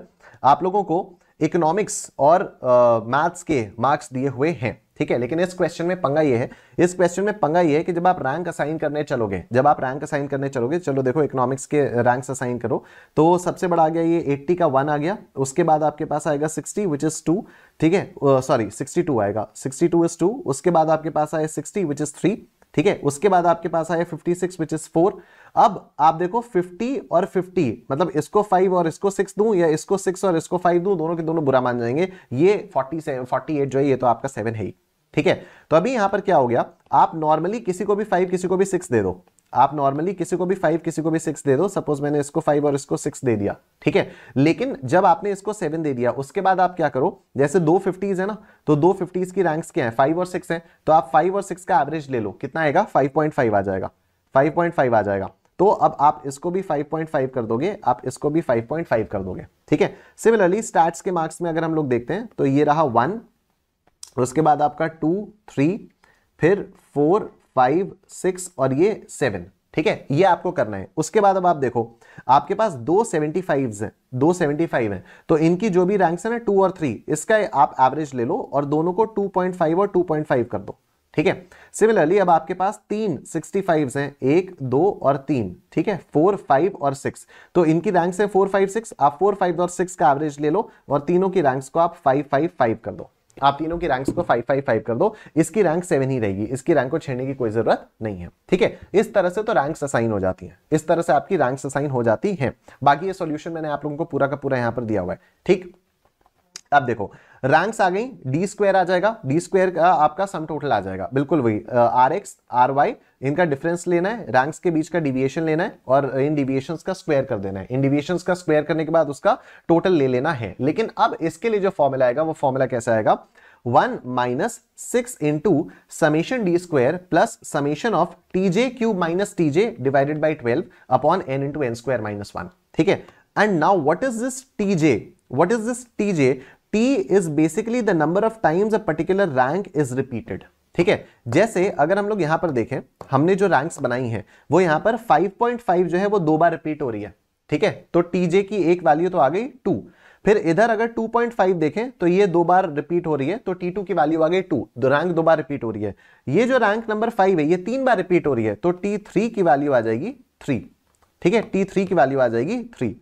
आप लोगों को इकोनॉमिक्स और मैथ्स uh, के मार्क्स दिए हुए हैं ठीक है लेकिन इस क्वेश्चन में पंगा ये है इस क्वेश्चन में पंगा ये है कि जब आप रैंक असाइन करने चलोगे जब आप रैंक असाइन करने चलोगे चलो देखो इकोनॉमिक्स के रैंक असाइन करो तो सबसे बड़ा आ गया ये 80 का वन आ गया उसके बाद आपके पास आएगा 60 विच इज़ टू ठीक है सॉरी uh, 62 आएगा 62 टू इज़ टू उसके बाद आपके पास आए 60 विच इज़ थ्री ठीक है उसके बाद आपके पास आया 56 सिक्स विच इज फोर अब आप देखो 50 और 50 मतलब इसको 5 और इसको 6 दूं या इसको 6 और इसको 5 दूं दोनों के दोनों बुरा मान जाएंगे ये सेवन फोर्टी 48 जो है ये तो आपका 7 है ही ठीक है तो अभी यहां पर क्या हो गया आप नॉर्मली किसी को भी 5 किसी को भी 6 दे दो आप नॉर्मली किसी को भी फाइव किसी को भी सिक्स दे दो सपोज मैंने इसको फाइव और इसको सिक्स दे दिया ठीक है लेकिन जब आपने इसको सेवन दे दिया उसके बाद आप क्या करो जैसे दो फिफ्टीज है ना तो दो फिफ्टीज की रैंक्स क्या है फाइव और सिक्स है तो आप फाइव और सिक्स का एवरेज ले लो कितना आएगा फाइव पॉइंट फाइव आ जाएगा फाइव पॉइंट फाइव आ जाएगा तो अब आप इसको भी 5.5 कर दोगे आप इसको भी 5.5 कर दोगे ठीक है सिमिलरली स्टार्ट के मार्क्स में अगर हम लोग देखते हैं तो ये रहा वन उसके बाद आपका टू थ्री फिर फोर फाइव सिक्स और ये सेवन ठीक है ये आपको करना है उसके बाद अब आप देखो आपके पास दो सेवेंटी फाइव है दो सेवेंटी फाइव है तो इनकी जो भी रैंक्स है ना टू और थ्री इसका आप एवरेज ले लो और दोनों को टू पॉइंट फाइव और टू पॉइंट फाइव कर दो ठीक है सिमिलरली अब आपके पास तीन सिक्सटी फाइव है एक दो और तीन ठीक है फोर फाइव और सिक्स तो इनकी रैंक्स है फोर फाइव सिक्स आप फोर फाइव और सिक्स का एवरेज ले लो और तीनों की रैंक्स को आप फाइव फाइव फाइव कर दो आप तीनों की रैंक्स को फाइव फाइव फाइव कर दो इसकी रैंक सेवन ही रहेगी इसकी रैंक को छेड़ने की कोई जरूरत नहीं है ठीक है इस तरह से तो रैंक्स असाइन हो जाती है इस तरह से आपकी रैंक्स असाइन हो जाती है बाकी ये सोल्यूशन मैंने आप लोगों को पूरा का पूरा यहां पर दिया हुआ है ठीक अब देखो रैंक्स आ गई डी स्क्वायर आ जाएगा डी स्क्वायर का आपका सम टोटल आ जाएगा बिल्कुल वही आर एक्स आर वाई इनका डिफरेंस लेना है रैंक्स के बीच का डिविएशन लेना है और इन डिविएशन का स्क्वायर कर देना है इन डिविएशन का स्क्वायर करने के बाद उसका टोटल ले लेना है लेकिन अब इसके लिए जो फॉर्मूला आएगा वो फॉर्मूला कैसे आएगा one minus six into summation D square plus summation of TJ cube minus TJ divided by twelve upon N into N square minus one ठीक है and now what is this TJ what is this tj T is basically the number of times a particular rank is repeated ठीक है जैसे अगर हम लोग यहां पर देखें हमने जो रैंक्स बनाई हैं वो यहां पर 5.5 जो है वो दो बार रिपीट हो रही है ठीक है तो टीजे की एक वैल्यू तो आ गई टू फिर इधर अगर 2.5 देखें तो ये दो बार रिपीट हो रही है तो T2 की वैल्यू आ गई टू दो रैंक दो बार रिपीट हो रही है ये जो रैंक नंबर फाइव है ये तीन बार रिपीट हो रही है तो थ्री की वैल्यू आ जाएगी थ्री ठीक है थ्री की वैल्यू आ जाएगी थ्री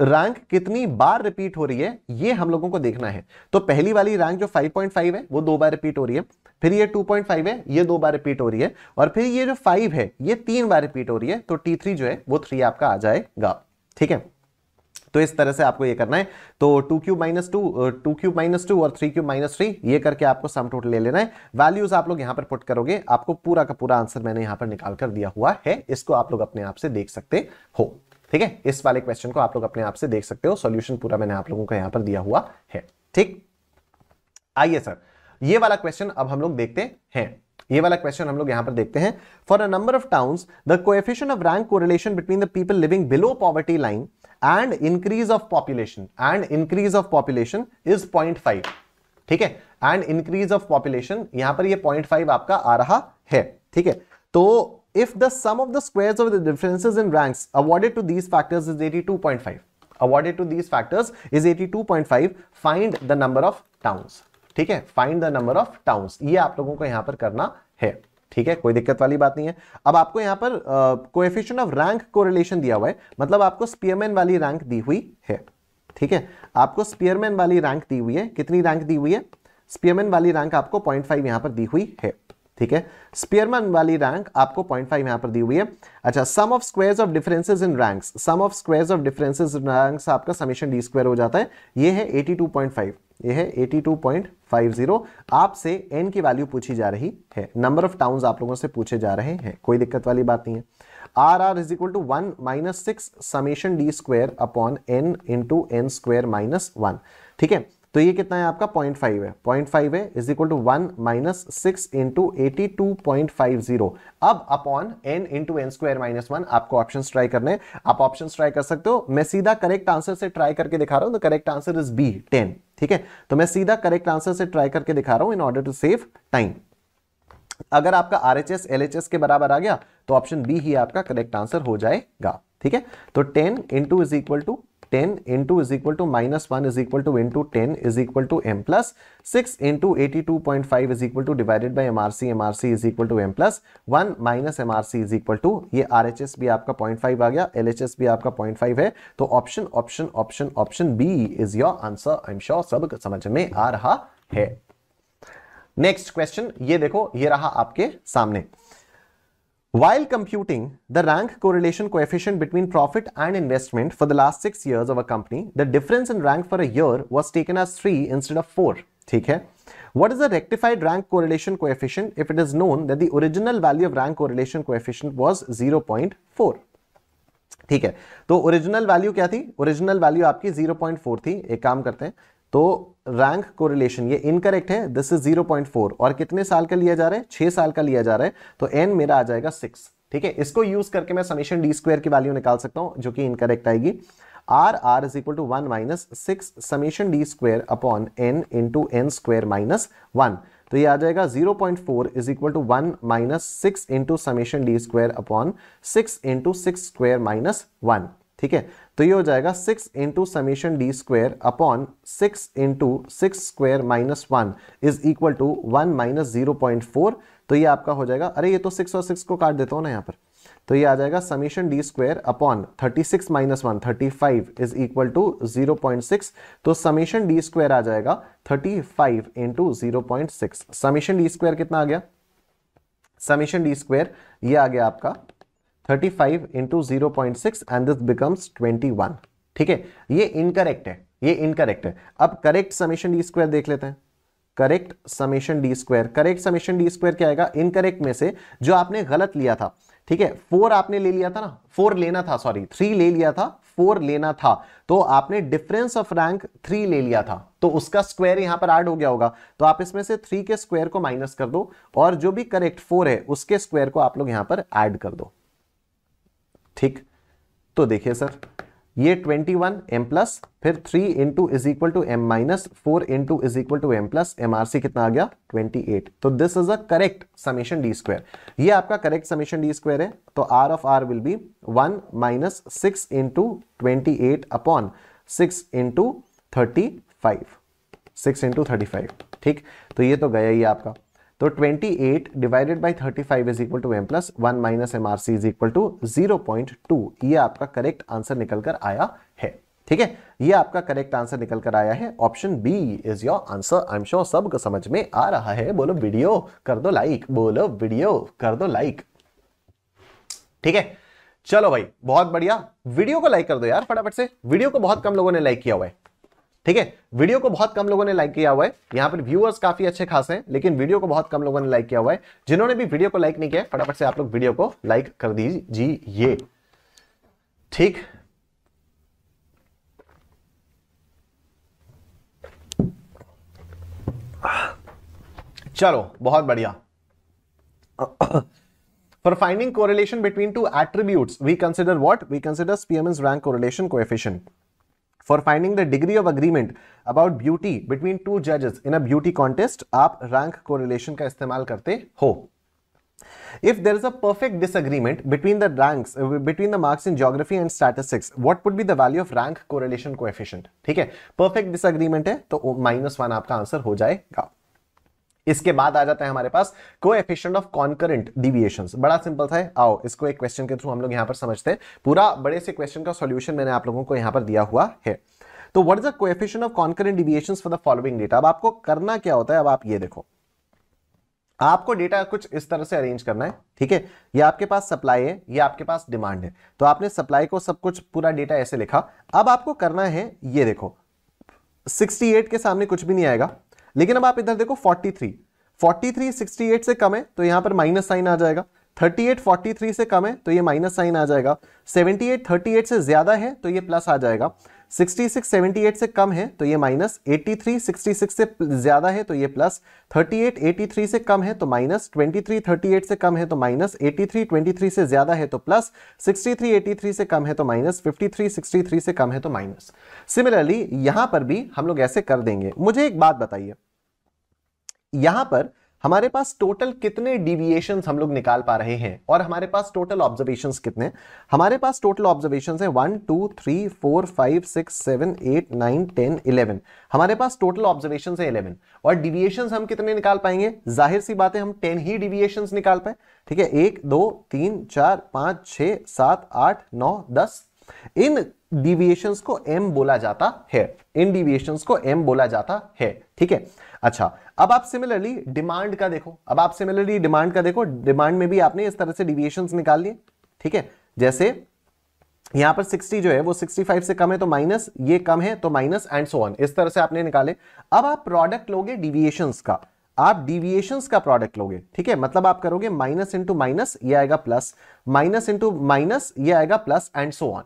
रैंक कितनी बार रिपीट हो रही है ये हम लोगों को देखना है तो पहली वाली रैंक जो 5.5 है वो दो बार रिपीट हो रही है फिर ये 2.5 है ये दो बार रिपीट हो रही है और फिर ये जो 5 है ये तीन बार रिपीट हो रही है तो T3 जो है वो थ्री आपका आ जाएगा ठीक है तो इस तरह से आपको ये करना है तो two cube minus two two cube minus two और थ्री क्यूब माइनस थ्री ये करके आपको सम टोटल ले लेना है वैल्यूज आप लोग यहां पर पुट करोगे आपको पूरा का पूरा आंसर मैंने यहां पर निकाल कर दिया हुआ है इसको आप लोग अपने आप से देख सकते हो ठीक है इस वाले क्वेश्चन को आप लोग अपने आप से देख सकते हो सॉल्यूशन पूरा मैंने आप लोगों को यहां पर दिया हुआ है ठीक आइए सर ये वाला क्वेश्चन अब हम लोग देखते हैं ये वाला क्वेश्चन हम लोग यहां पर देखते हैं for a number of town the coefficient of rank correlation between the people living below poverty line and increase of population and increase of population is 0.5 ठीक है एंड इंक्रीज ऑफ पॉपुलेशन यहां पर ये यह 0.5 आपका आ रहा है ठीक है तो if the sum of the squares of the differences in ranks awarded to these factors is 82.5 awarded to these factors is 82.5 find the number of towns ठीक है find the number of towns ये आप लोगों को यहां पर करना है ठीक है कोई दिक्कत वाली बात नहीं है अब आपको यहां पर कोएफिशिएंट ऑफ रैंक कोरिलेशन दिया हुआ है मतलब आपको स्पीयरमैन वाली रैंक दी हुई है ठीक है आपको स्पीयरमैन वाली रैंक दी हुई है कितनी रैंक दी हुई है स्पीयरमैन वाली रैंक आपको 0.5 यहां पर दी हुई है ठीक है स्पीयरमैन वाली रैंक आपको 0.5 फाइव यहां पर दी हुई है अच्छा sum of squares of differences in ranks sum of squares of differences in ranks आपका समीशन डी स्क्वायर हो जाता है ये है 82.5 ये है 82.50 आपसे एन की वैल्यू पूछी जा रही है नंबर ऑफ टाउन आप लोगों से पूछे जा रहे हैं कोई दिक्कत वाली बात नहीं है R R is equal to one minus six summation D square upon N into N square minus one ठीक है तो ये कितना है आपका पॉइंट फाइव है पॉइंट फाइव है is equal to one minus six into eighty two point five zero अब upon N into N square minus one आपको ऑप्शन ट्राई करने आप ऑप्शन ट्राई कर सकते हो मैं सीधा करेक्ट आंसर से ट्राई करके दिखा रहा हूं तो correct answer is B ten ठीक है तो मैं सीधा करेक्ट आंसर से ट्राई करके दिखा रहा हूं in order to save time अगर आपका R H S L H S के बराबर आ गया तो ऑप्शन बी ही आपका करेक्ट आंसर हो जाएगा ठीक है तो ten into is equal to 10 into is equal to minus 1 is equal to into 10 is equal to m plus 6 into 82.5 is equal to divided by mrc mrc is equal to m plus 1 minus mrc is equal to ये rhs भी आपका 0.5 आ गया lhs भी आपका 0.5 है तो option option option option B is your answer I am sure सब समझ में आ रहा है नेक्स्ट क्वेश्चन ये देखो ये रहा आपके सामने While computing the rank correlation coefficient between profit and investment for the last six years of a company, the difference in rank for a year was taken as 3 instead of 4. ठीक है What is the rectified rank correlation coefficient if it is known that the original value of rank correlation coefficient was 0.4? ठीक है तो original value क्या थी original value आपकी 0.4 थी एक काम करते हैं तो रैंक कोरिलेशन ये इनकरेक्ट है दिस इज 0.4 और कितने साल का लिया जा रहा है छह साल का लिया जा रहा है तो एन मेरा आ जाएगा सिक्स ठीक है इसको यूज करके मैं समीशन डी स्क्वायर की वैल्यू निकाल सकता हूं जो कि इनकरेक्ट आएगी R R is equal to one minus six summation D square upon N into N square minus one तो ये आ जाएगा 0.4 point four is equal to one minus six into summation D square upon six into six square minus one ठीक है तो ये हो जाएगा six into summation D square upon six into six square minus one is equal to one minus zero point four तो ये आपका हो जाएगा अरे ये तो सिक्स और सिक्स को काट देता हूँ ना यहाँ पर तो ये आ जाएगा summation D square upon thirty six minus one thirty five is equal to zero point six तो समीशन डी स्क्वेयर आ जाएगा thirty five into zero point six summation D square कितना आ गया समीशन डी स्क्वेयर ये आ गया आपका 35 into zero and this becomes 21 ठीक है ये इनकरेक्ट है ये इनकरेक्ट है अब करेक्ट समेशन डी स्क्वायर देख लेते हैं correct summation D square correct summation D square क्या आएगा इनकरेक्ट में से जो आपने गलत लिया था ठीक है फोर आपने ले लिया था ना फोर लेना था सॉरी थ्री ले लिया था फोर लेना था तो आपने डिफरेंस ऑफ रैंक थ्री ले लिया था तो उसका स्क्वायर यहां पर ऐड हो गया होगा तो आप इसमें से थ्री के स्क्वायर को माइनस कर दो और जो भी करेक्ट फोर है उसके स्क्वायर को आप लोग यहां पर ऐड कर दो ठीक तो देखिए सर ये 21 वन एम प्लस फिर 3 into is equal to M minus four into is equal to M plus M कितना आ गया 28 तो this is a correct summation D square ये आपका करेक्ट समेशन डी स्क्वायर है तो are of R will be 1 minus six into twenty upon six into thirty five six into thirty five ठीक तो ये तो गया ही आपका तो 28 divided by 35 is equal to M plus one minus M R C is equal to zero point two ये आपका करेक्ट आंसर निकल कर आया है ठीक है ये आपका करेक्ट आंसर निकल कर आया है option B is your answer I am sure सब समझ में आ रहा है बोलो वीडियो कर दो लाइक बोलो वीडियो कर दो लाइक ठीक है चलो भाई बहुत बढ़िया वीडियो को लाइक कर दो यार फटाफट से वीडियो को बहुत कम लोगों ने लाइक किया हुआ है ठीक है वीडियो को बहुत कम लोगों ने लाइक किया हुआ है यहाँ पर व्यूअर्स काफी अच्छे खास हैं लेकिन वीडियो को बहुत कम लोगों ने लाइक किया हुआ है जिन्होंने भी वीडियो को लाइक नहीं किया फटाफट से आप लोग वीडियो को लाइक कर दीजिए ठीक चलो बहुत बढ़िया for finding correlation between two attribute we consider what we consider PMS rank correlation coefficient for finding the degree of agreement about beauty between two जजेस इन अ ब्यूटी कॉन्टेस्ट आप rank correlation का इस्तेमाल करते हो If there is a perfect disagreement between the ranks, between the marks in geography and statistics, what would be the value of rank correlation coefficient? ठीक है, perfect disagreement है तो minus one आपका answer हो जाएगा इसके बाद आ जाता है हमारे पास coefficient of concurrent deviation बड़ा सिंपल था आओ इसको एक क्वेश्चन के थ्रू हम लोग यहां पर समझते हैं पूरा बड़े से क्वेश्चन का सोल्यूशन मैंने आप लोगों को यहां पर दिया हुआ है तो what is the coefficient of concurrent deviation for the following data अब आपको करना क्या होता है अब आप ये देखो आपको डेटा कुछ इस तरह से अरेंज करना है ठीक है ये आपके पास सप्लाई है ये आपके पास डिमांड है तो आपने सप्लाई को सब कुछ पूरा डेटा ऐसे लिखा अब आपको करना है ये देखो 68 के सामने कुछ भी नहीं आएगा लेकिन अब आप इधर देखो 43 43 68 से कम है तो यहां पर माइनस साइन आ जाएगा 38 43 से कम है तो ये माइनस साइन आ जाएगा 78 38 से ज्यादा है तो ये प्लस आ जाएगा 66, 78 से कम है तो ये माइनस 83, 66 से ज़्यादा है तो ये प्लस 38, 83 से कम है तो माइनस 23, 38 से कम है तो माइनस 83, 23 से ज़्यादा है तो प्लस 63, 83 से कम है तो माइनस 53, 63 से कम है तो माइनस सिमिलरली यहां पर भी हम लोग ऐसे कर देंगे मुझे एक बात बताइए यहां पर हमारे पास टोटल कितने डिविएशन हम लोग निकाल पा रहे हैं और हमारे पास टोटल ऑब्जर्वेशन कितने हमारे पास टोटल ऑब्जर्वेशन है one two three four five six seven eight nine ten eleven हमारे पास टोटल ऑब्जर्वेशन है इलेवन और डिविएशन हम कितने निकाल पाएंगे जाहिर सी बात है हम टेन ही डिविएशन निकाल पाए ठीक है एक दो तीन चार पाँच छः सात आठ नौ दस इन डिविएशंस को एम बोला जाता है इन डिविएशंस को एम बोला जाता है ठीक है अच्छा अब आप सिमिलरली डिमांड का देखो अब आप सिमिलरली डिमांड का देखो डिमांड में भी आपने इस तरह से डिविएशन निकाल लिए ठीक है जैसे यहां पर 60 जो है वो 65 से कम है तो माइनस ये कम है तो माइनस एंड सो ऑन इस तरह से आपने निकाले अब आप प्रोडक्ट लोगे डिविएशन का आप डिविएशन का प्रोडक्ट लोगे ठीक है मतलब आप करोगे माइनस इंटू माइनस ये आएगा प्लस माइनस इंटू माइनस ये आएगा प्लस एंड सो ऑन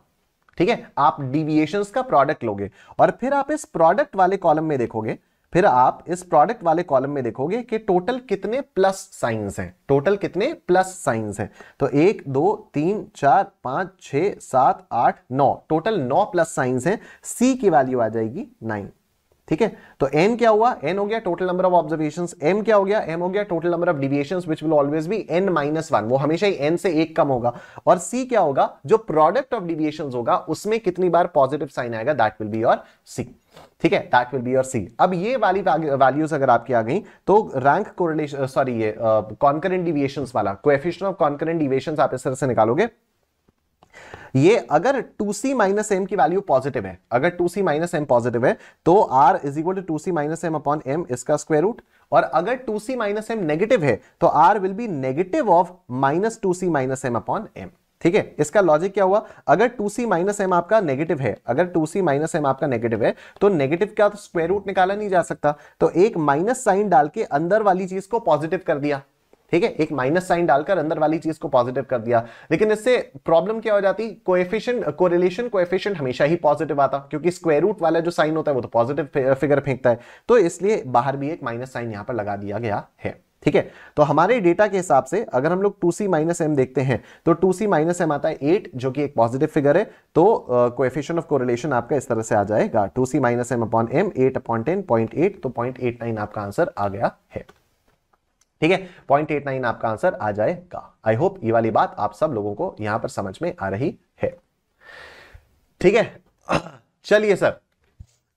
ठीक है आप डिविएशन का प्रोडक्ट लोगे और फिर आप इस प्रोडक्ट वाले कॉलम में देखोगे फिर आप इस प्रोडक्ट वाले कॉलम में देखोगे कि टोटल कितने प्लस साइंस हैं टोटल कितने प्लस साइंस हैं तो एक दो तीन चार पाँच छ सात आठ नौ टोटल नौ प्लस साइंस हैं सी की वैल्यू आ जाएगी नाइन ठीक है तो एन क्या हुआ एन हो गया total number of observation M क्या हो गया एम हो गया total number of deviation which will always भी एन माइनस वन वो हमेशा ही एन से एक कम होगा और सी क्या होगा जो प्रोडक्ट ऑफ डिविएशन होगा उसमें कितनी बार पॉजिटिव साइन आएगा that will be your C ठीक है that will be your C अब ये वाली वैल्यूज अगर आपकी आ गई तो रैंक कोरिलेशन सॉरी ये कॉन्करेंट uh, डिविएशन वाला क्वेफिशन ऑफ कॉन्करेंट डिविएशन आप इस तरह से निकालोगे ये अगर 2c माइनस एम की वैल्यू पॉजिटिव है अगर 2c माइनस एम पॉजिटिव है तो r is equal to two C minus M upon M इसका स्क्वायर रूट और अगर 2c सी माइनस एम नेगेटिव है तो r will be negative of minus two C minus M upon M ठीक है इसका लॉजिक क्या हुआ अगर टू सी माइनस एम आपका नेगेटिव है अगर टू सी माइनस एम आपका नेगेटिव है तो नेगेटिव का तो स्क्वायर रूट निकाला नहीं जा सकता तो एक माइनस साइन डाल के अंदर वाली चीज को पॉजिटिव कर दिया ठीक है एक माइनस साइन डालकर अंदर वाली चीज को पॉजिटिव कर दिया लेकिन इससे प्रॉब्लम क्या हो जाती कोएफिशिएंट कोरिलेशन कोएफिशिएंट हमेशा ही पॉजिटिव आता क्योंकि स्क्वायर रूट वाला जो साइन होता है वो तो पॉजिटिव फिगर फेंकता है तो इसलिए बाहर भी एक माइनस साइन यहां पर लगा दिया गया है ठीक है तो हमारे डेटा के हिसाब से अगर हम लोग टू सी माइनस एम देखते हैं तो टू सी माइनस एम आता है एट जो कि एक पॉजिटिव फिगर है तो कोएफिशिएंट ऑफ कोरिलेशन आपका इस तरह से आ जाएगा two C minus M upon M eight upon ten point eight तो पॉइंट एट नाइन आपका आंसर आ गया है ठीक है पॉइंट एट नाइन आपका आंसर आ जाएगा आई होप ये वाली बात आप सब लोगों को यहां पर समझ में आ रही है ठीक है चलिए सर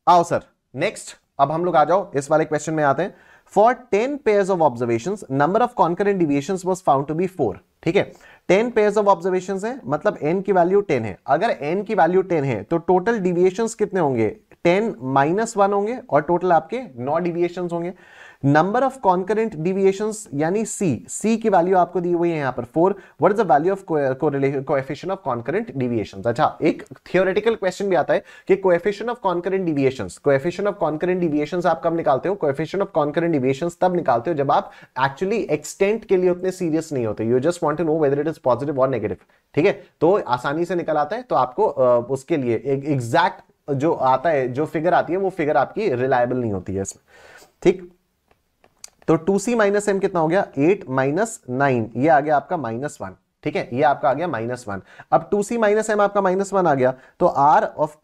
आओ सर नेक्स्ट अब हम लोग आ जाओ इस वाले क्वेश्चन में आते हैं for ten pair of observation number of concurrent deviation was found to be four ठीक है टेन पेयर ऑफ ऑब्जर्वेशन है मतलब एन की वैल्यू टेन है अगर एन की वैल्यू टेन है तो टोटल डिविएशन कितने होंगे टेन माइनस वन होंगे और टोटल आपके नौ डिविएशन होंगे नंबर ऑफ कॉन्करेंट डिविएशन यानी सी सी की वैल्यू आपको दी हुई है यहां पर four what is the value of coefficient of concurrent deviation अच्छा एक थियोरेटिकल क्वेश्चन भी आता है कि coefficient of concurrent deviation coefficient of concurrent deviation आप कब निकालते हो कोएफिशिएंट ऑफ कॉन्करेंट डिविएशन तब निकालते हो जब आप एक्चुअली एक्सटेंट के लिए उतने सीरियस नहीं होते you just want to know whether it is positive और नेगेटिव ठीक है तो आसानी से निकल आता है तो आपको उसके लिए एग्जैक्ट जो आता है जो फिगर आती है वो फिगर आपकी रिलायबल नहीं होती है इसमें ठीक तो टू सी माइनस एम कितना हो गया एट माइनस नाइन ये आ गया आपका माइनस वन ठीक है ये आपका आ गया माइनस वन अब टू सी माइनस एम आपका माइनस वन आ गया तो आर ऑफ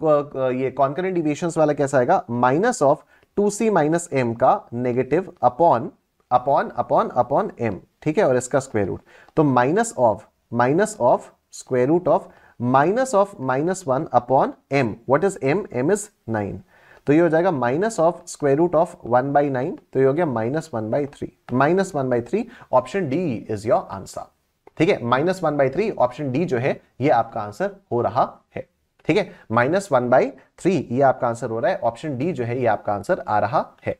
ये कॉन्करेंट डिविएशन वाला कैसा आएगा minus of two C minus M का negative upon upon upon upon M ठीक है और इसका स्क्वेयर रूट तो minus of minus of square root of minus of minus one upon M what is M M is nine तो ये हो जाएगा minus of square root of one by nine तो ये हो गया minus one by three minus one by three option D is your answer ठीक है minus one by three option D जो है ये आपका आंसर हो रहा है ठीक है माइनस वन बाई थ्री ये आपका आंसर हो रहा है ऑप्शन डी जो है ये आपका आंसर आ रहा है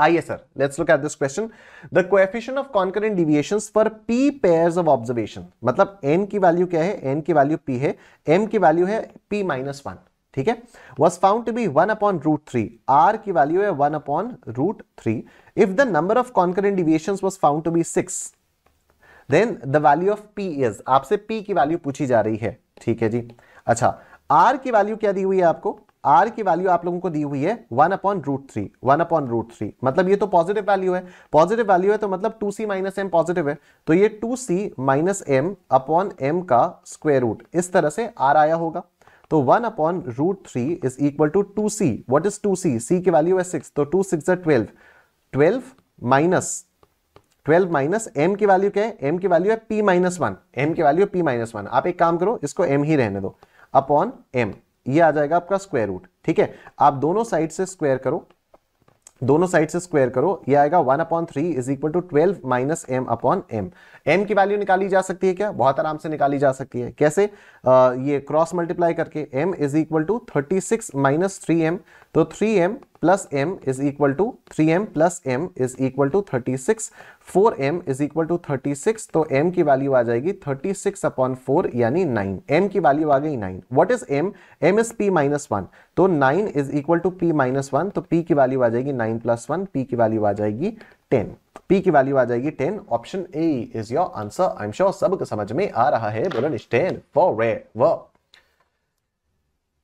आइए sir let's look at this question the coefficient of concurrent deviations for P pairs of observation मतलब एन की वैल्यू क्या है एन की वैल्यू पी है एम की वैल्यू है पी माइनस वन ठीक है was found to be one upon root three R की वैल्यू है one upon root three if the number of concurrent deviation was found to be six then the value of P is आपसे P की value पूछी जा रही है ठीक है जी अच्छा आर की वैल्यू क्या दी हुई है आपको R की वैल्यू आप लोगों को दी हुई है one upon root three one upon root three मतलब ये तो पॉजिटिव वैल्यू है पॉजिटिव वैल्यू है तो मतलब two C minus M positive है तो ये two C minus M upon M का स्क्वेयर रूट इस तरह से R आया होगा तो one upon root three is equal to two C what is two C C की वैल्यू है सिक्स तो two six twelve twelve minus twelve minus M की वैल्यू क्या है एम की वैल्यू है पी माइनस वन एम की value P minus one आप एक काम करो इसको एम ही रहने दो अपॉन एम ये आ जाएगा आपका स्क्वायर रूट ठीक है आप दोनों साइड से स्क्वायर करो दोनों साइड से स्क्वायर करो ये आएगा one upon three is equal to twelve minus M upon M M की वैल्यू निकाली जा सकती है क्या बहुत आराम से निकाली जा सकती है कैसे आ, ये क्रॉस मल्टीप्लाई करके M is equal to thirty six minus three M तो three M plus M is equal to three M plus M is equal to thirty six four M is equal to thirty six तो m की value आ जाएगी thirty six upon four यानी nine m की value आ गई nine what is m m is p minus one तो nine is equal to p minus one तो p की वैल्यू आ जाएगी नाइन प्लस वन पी की वैल्यू आ जाएगी टेन p की वैल्यू आ जाएगी ten option A is your answer I am sure सब समझ में आ रहा है बोलो निश्चय फॉर वे वर्क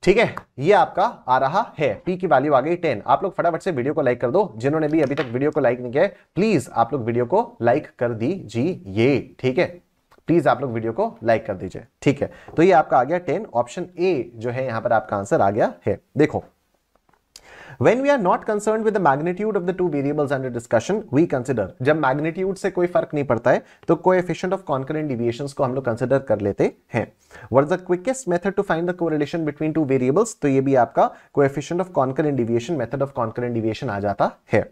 ठीक है ये आपका आ रहा है पी की वैल्यू आ गई टेन आप लोग फटाफट से वीडियो को लाइक कर दो जिन्होंने भी अभी तक वीडियो को लाइक नहीं किया है प्लीज आप लोग वीडियो को लाइक कर दीजिए ठीक है प्लीज आप लोग वीडियो को लाइक कर दीजिए ठीक है तो ये आपका आ गया टेन ऑप्शन ए जो है यहां पर आपका आंसर आ गया है देखो When we are not concerned with the magnitude of the two variables under discussion, we consider जब magnitude से कोई फर्क नहीं पड़ता है तो coefficient of concurrent deviations को हम लोग consider कर लेते हैं What is the quickest method to find the correlation between two variables? तो ये भी आपका coefficient of concurrent deviation method of concurrent deviation आ जाता है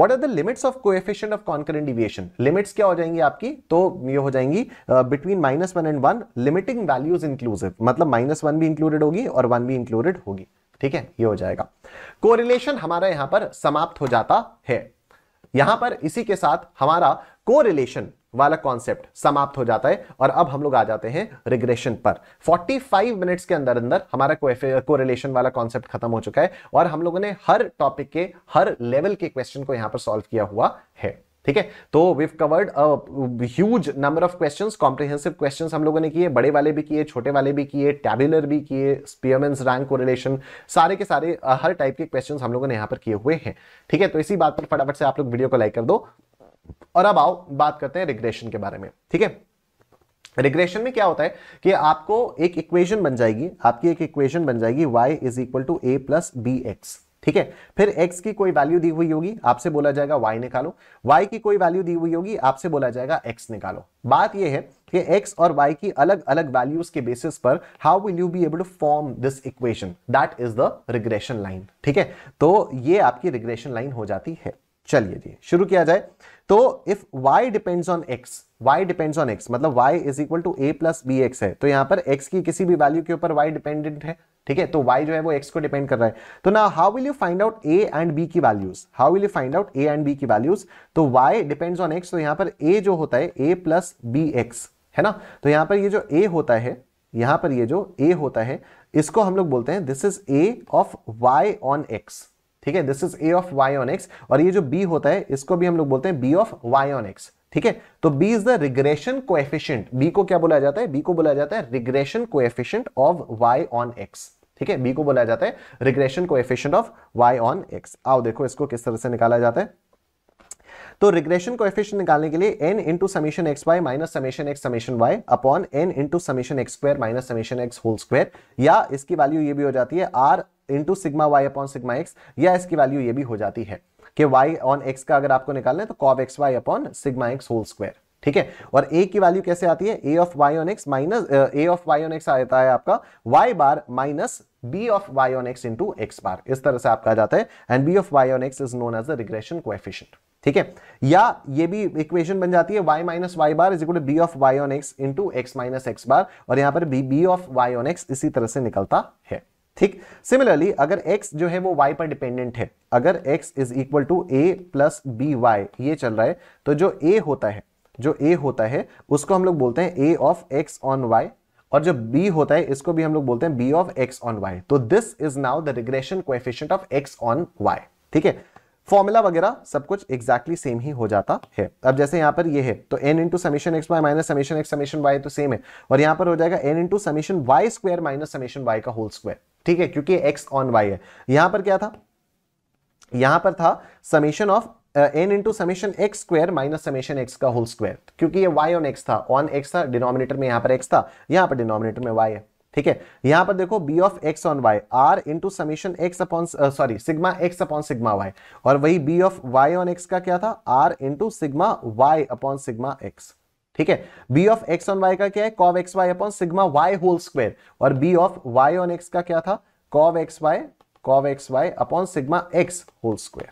What are the limits of coefficient of concurrent deviation? Limits क्या हो जाएंगी आपकी तो ये हो जाएंगी between minus one and one limiting values inclusive मतलब minus वन भी included होगी और वन भी included होगी ठीक है ये हो जाएगा कोरिलेशन हमारा यहां पर समाप्त हो जाता है यहां पर इसी के साथ हमारा कोरिलेशन वाला कॉन्सेप्ट समाप्त हो जाता है और अब हम लोग आ जाते हैं रिग्रेशन पर 45 मिनट्स के अंदर अंदर हमारा कोरिलेशन वाला कॉन्सेप्ट खत्म हो चुका है और हम लोगों ने हर टॉपिक के हर लेवल के क्वेश्चन को यहां पर सॉल्व किया हुआ है ठीक है तो we've covered huge number of questions comprehensive questions हम लोगों ने किए बड़े वाले भी किए छोटे वाले भी किए टैबुलर भी किए स्पियरमेंस रैंक कोरिलेशन सारे के सारे हर टाइप के क्वेश्चंस हम लोगों ने यहाँ पर किए हुए हैं ठीक है तो इसी बात पर फटाफट से आप लोग वीडियो को लाइक कर दो और अब आओ बात करते हैं रिग्रेशन के बारे में ठीक है रिग्रेशन में क्या होता है कि आपको एक इक्वेशन बन जाएगी आपकी एक इक्वेशन बन जाएगी y is equal to A plus B X ठीक है फिर x की कोई वैल्यू दी हुई होगी आपसे बोला जाएगा y निकालो y की कोई वैल्यू दी हुई होगी आपसे बोला जाएगा x निकालो बात यह है कि x और y की अलग अलग वैल्यूज के बेसिस पर how will you be able to form this equation that is the regression line ठीक है तो ये आपकी रिग्रेशन लाइन हो जाती है चलिए जी शुरू किया जाए तो if Y depends on X y depends on x मतलब y is equal to A plus B X है तो यहां पर x की किसी भी वैल्यू के ऊपर y डिपेंडेंट है ठीक है तो y जो है वो x को डिपेंड कर रहा है तो ना how will you find out a and b की values how will you find out a and b की वैल्यूज तो y डिपेंड्स ऑन x तो यहां पर a जो होता है a प्लस बी एक्स है ना तो यहां पर ये जो a होता है यहां पर ये जो a होता है इसको हम लोग बोलते हैं this is a of y on x ठीक है this is A of Y on X और ये जो बी होता है इसको भी हम लोग बोलते हैं B of Y on x ठीक है तो B is the regression coefficient B को क्या बोला जाता है बी को बोला जाता है regression coefficient of Y on x ठीक है बी को बोला जाता है regression coefficient of Y on X आओ देखो इसको किस तरह से निकाला जाता है तो रिग्रेशन को एफिशियंट निकालने के लिए n into summation x Y minus summation X summation Y upon N into summation x square minus summation x whole square या इसकी वैल्यू ये भी हो जाती है r into sigma Y upon sigma X या इसकी वैल्यू ये भी हो जाती है कि y ऑन x का अगर आपको निकालना है तो cov x Y upon sigma X whole square ठीक है और a की वैल्यू कैसे आती है a of y on x minus a of y on X आता है आपका y bar minus b of y on x into x bar इस तरह से आपका आ जाता है and b of y on x is known as the regression coefficient ठीक है या ये भी इक्वेशन बन जाती है y minus Y bar is equal B of y on x into X minus X bar और यहां पर b B of y on x इसी तरह से निकलता है ठीक सिमिलरली अगर x जो है वो y पर डिपेंडेंट है अगर x is equal to A plus B Y ये चल रहा है तो जो a होता है जो a होता है उसको हम लोग बोलते हैं a of x on y और जो b होता है इसको भी हम लोग बोलते हैं b of x on y तो this is now the regression coefficient of x on y ठीक है फॉर्मूला वगैरह सब कुछ एग्जैक्टली exactly सेम ही हो जाता है अब जैसे यहाँ पर ये है तो N into summation x Y minus summation X summation Y तो सेम है और यहाँ पर हो जाएगा N into summation Y square minus summation Y का होल स्क्वायर ठीक है क्योंकि एक्स ऑन वाई है यहां पर क्या था यहां पर था summation of N into summation x square minus summation X का होल स्क्वायर क्योंकि ये वाई ऑन एक्स था ऑन एक्स था डिनोमिनेटर में यहां पर एक्स था यहां पर डिनोमिनेटर में वाई है ठीक है यहां पर देखो B of x on Y R into summation X upon sorry sigma X upon sigma Y और वही B of Y on X का क्या था R into sigma Y upon sigma x ठीक है B of x on Y का क्या है cov x Y upon sigma Y whole square और B of Y on X का क्या था cov x Y cov x Y upon sigma X whole square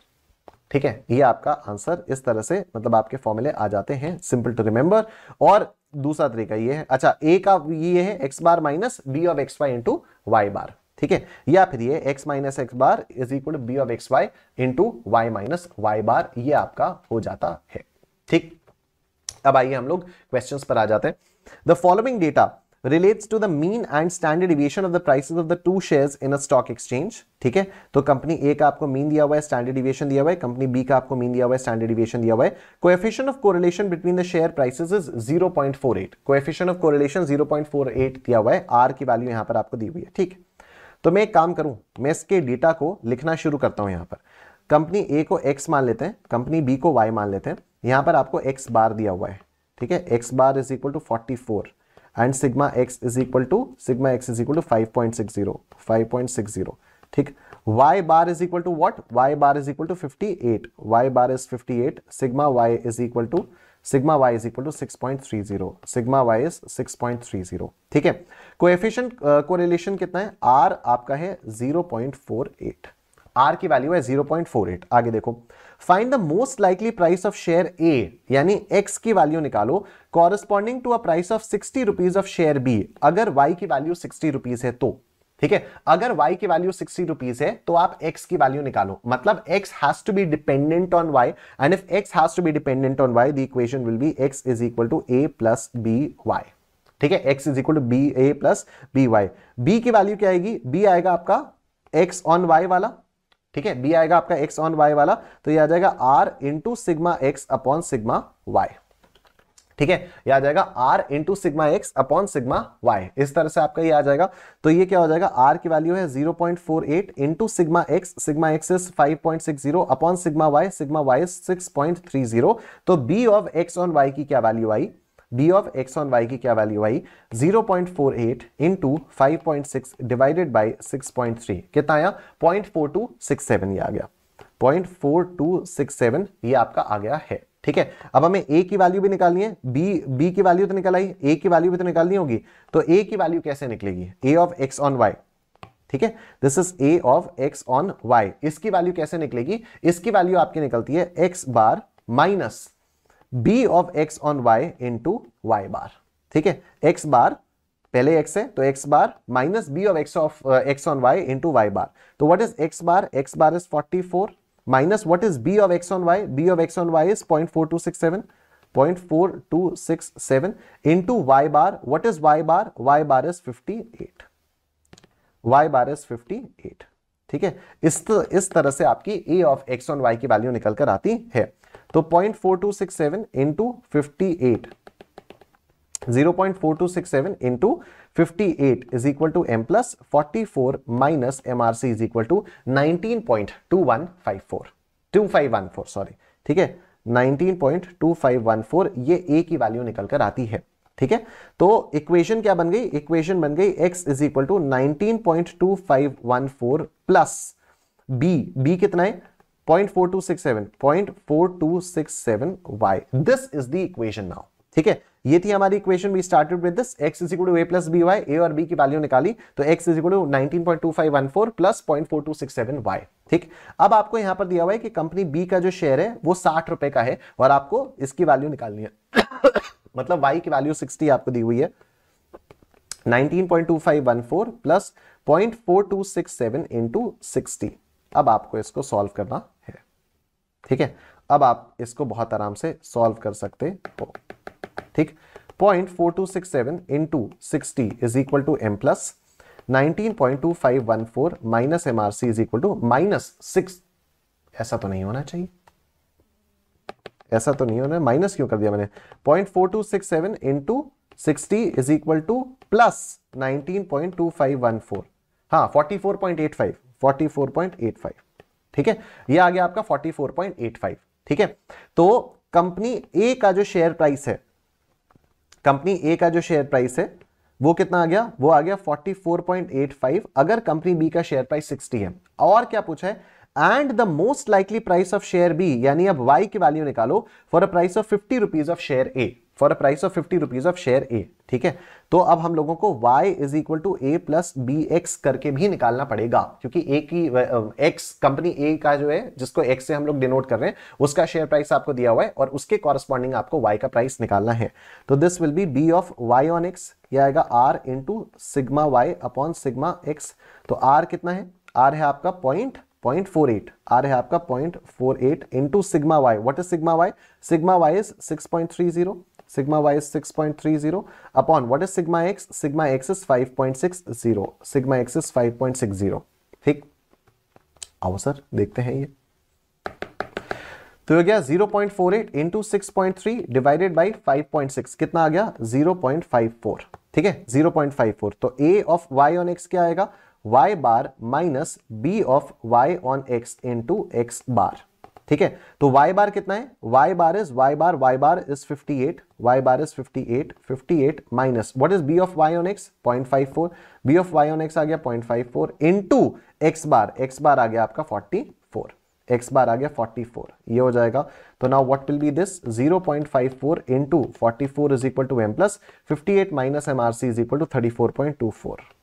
ठीक है ये आपका आंसर इस तरह से मतलब आपके फॉर्मूले आ जाते हैं सिंपल टू रिमेंबर और दूसरा तरीका ये है अच्छा ए का ये है x bar minus B of x Y into Y bar ठीक है या फिर ये X minus X bar is equal to B of x Y into Y minus Y bar ये आपका हो जाता है ठीक अब आइए हम लोग क्वेश्चंस पर आ जाते हैं the following data relates to the mean and standard deviation of the prices of the two shares in a stock exchange ठीक है तो कंपनी ए का आपको मीन दिया हुआ है स्टैंडर्ड डिविएशन दिया हुआ है कंपनी बी का आपको मीन दिया हुआ है स्टैंडर्ड डिविएशन दिया हुआ है coefficient of correlation between the share prices is 0.48 coefficient of correlation 0.48 दिया हुआ है आर की वैल्यू यहां पर आपको दी हुई है ठीक तो मैं एक काम करूं मैं इसके डेटा को लिखना शुरू करता हूं यहां पर कंपनी ए को एक्स मान लेते हैं कंपनी बी को वाई मान लेते हैं यहां पर आपको एक्स बार दिया हुआ है ठीक है x bar is equal to forty four and sigma x is equal to sigma x is equal to five point six zero five point six zero ठीक y bar is equal to what y bar is equal to fifty eight Y bar is fifty eight sigma Y is equal to sigma Y is equal to six point three zero sigma Y is six point three zero ठीक है coefficient correlation uh, कितना है r आपका है zero point four eight R की value है zero point four eight आगे देखो find the most likely price of share A यानी एक्स की वैल्यू निकालो corresponding to a price of sixty rupees of share B अगर वाई की value sixty rupees है तो ठीक है अगर वाई की वैल्यू सिक्सटी रुपीज है तो आप एक्स की वैल्यू निकालो मतलब X has to be dependent on Y and if X has to be dependent on Y the equation will be X is equal to A plus B Y ठीक है X is equal to B A plus B Y B की value क्या आएगी B आएगा आपका x on Y वाला ठीक है बी आएगा आपका एक्स ऑन वाई वाला तो यह आ जाएगा R into sigma X upon sigma Y ठीक है यह आ जाएगा R into sigma X upon sigma Y इस तरह से आपका ये आ जाएगा तो ये क्या हो जाएगा आर की वैल्यू है zero point four eight into sigma x sigma x is five point six zero upon sigma Y sigma y six point three zero तो B of x on y की क्या वैल्यू आई d of x on y की क्या value आई 0.48 point four eight into five point six divided by six point three कितना आया point four two six seven ये आ गया point four two six seven ये आपका आ गया है ठीक है अब हमें ए की वैल्यू भी निकालनी है बी बी की वैल्यू तो निकल आई ए की वैल्यू भी तो निकालनी होगी तो ए की वैल्यू कैसे निकलेगी a of x on y ठीक है this is A of x on y इसकी वैल्यू कैसे निकलेगी इसकी वैल्यू आपकी निकलती है x bar minus B of x on y into Y bar ठीक है एक्स बार पहले x है तो x bar minus B of x of x on y into Y bar तो what is x bar x bar is 44 minus what is b of x on y b of x on y is 0.4267 0.4267 into y bar. What is y bar? y bar is 58. y bar is 58. ठीक है इस, इस तरह से आपकी a of x on y की value निकल कर आती है तो point four two six seven into fifty eight zero point four two six seven into fifty eight is equal to M plus forty four minus M R C is equal to nineteen point two one five four two five one four sorry ठीक है nineteen point two five one four ये a की value निकल कर आती है ठीक है तो इक्वेशन क्या बन गई इक्वेशन बन गई x is equal to nineteen point two five one four plus b b कितना है 0.4267 ठीक है ये थी हमारी equation we started with this x is equal to plus B y a और b की वैल्यू निकाली तो x is equal to plus ठीक अब आपको यहां पर दिया हुआ है कि कंपनी B का जो शेयर है वो साठ रुपए का है और आपको इसकी वैल्यू निकालनी है मतलब y की वैल्यू 60 आपको दी हुई है 19.2514 प्लस 0.4267 इनटू अब आपको इसको सॉल्व करना ठीक है अब आप इसको बहुत आराम से सॉल्व कर सकते हो ठीक point four two six seven into sixty is equal to M plus nineteen point two five one four minus M R C is equal to minus six ऐसा तो नहीं होना चाहिए ऐसा तो नहीं होना माइनस क्यों कर दिया मैंने point four two six seven into sixty is equal to plus nineteen point two five one four हाँ forty four point eight five forty four point eight five ठीक है ये आ गया आपका 44.85 ठीक है तो कंपनी ए का जो शेयर प्राइस है कंपनी ए का जो शेयर प्राइस है वो कितना आ गया वो आ गया 44.85 अगर कंपनी बी का शेयर प्राइस 60 है और क्या पूछा है and the most likely price of share B यानी अब वाई की वैल्यू निकालो for a price of fifty rupees of share A for a price of fifty rupees of share A ठीक है तो अब हम लोगों को y is equal to A plus B x करके भी निकालना पड़ेगा क्योंकि a की x कंपनी a का जो है जिसको x से हम लोग डिनोट कर रहे हैं उसका शेयर प्राइस आपको दिया हुआ है और उसके कॉरस्पॉन्डिंग आपको y का प्राइस निकालना है तो this will be b of y on x ये आएगा r into sigma Y upon sigma x तो r कितना है r है आपका पॉइंट 0.48 r है आपका 0.48 into sigma y what is sigma y sigma y is 6.30 sigma y is 6.30 upon what is sigma x sigma x is 5.60 sigma x is 5.60 ठीक आओ sir देखते हैं ये तो हो गया 0.48 point four eight into six point three divided by five point six कितना आ गया 0.54 ठीक है 0.54 तो a of y on x क्या आएगा y bar minus b of y on x into x bar ठीक है तो y बार कितना है y bar is y bar y bar is 58 y bar is 58 58 minus what is b of y on x 0.54 b of y on x आ गया 0.54 into x bar x bar आ गया आपका 44 x bar आ गया 44 ये हो जाएगा तो now what will be this 0.54 into 44 is equal to m plus 58 minus mrc is equal to 34.24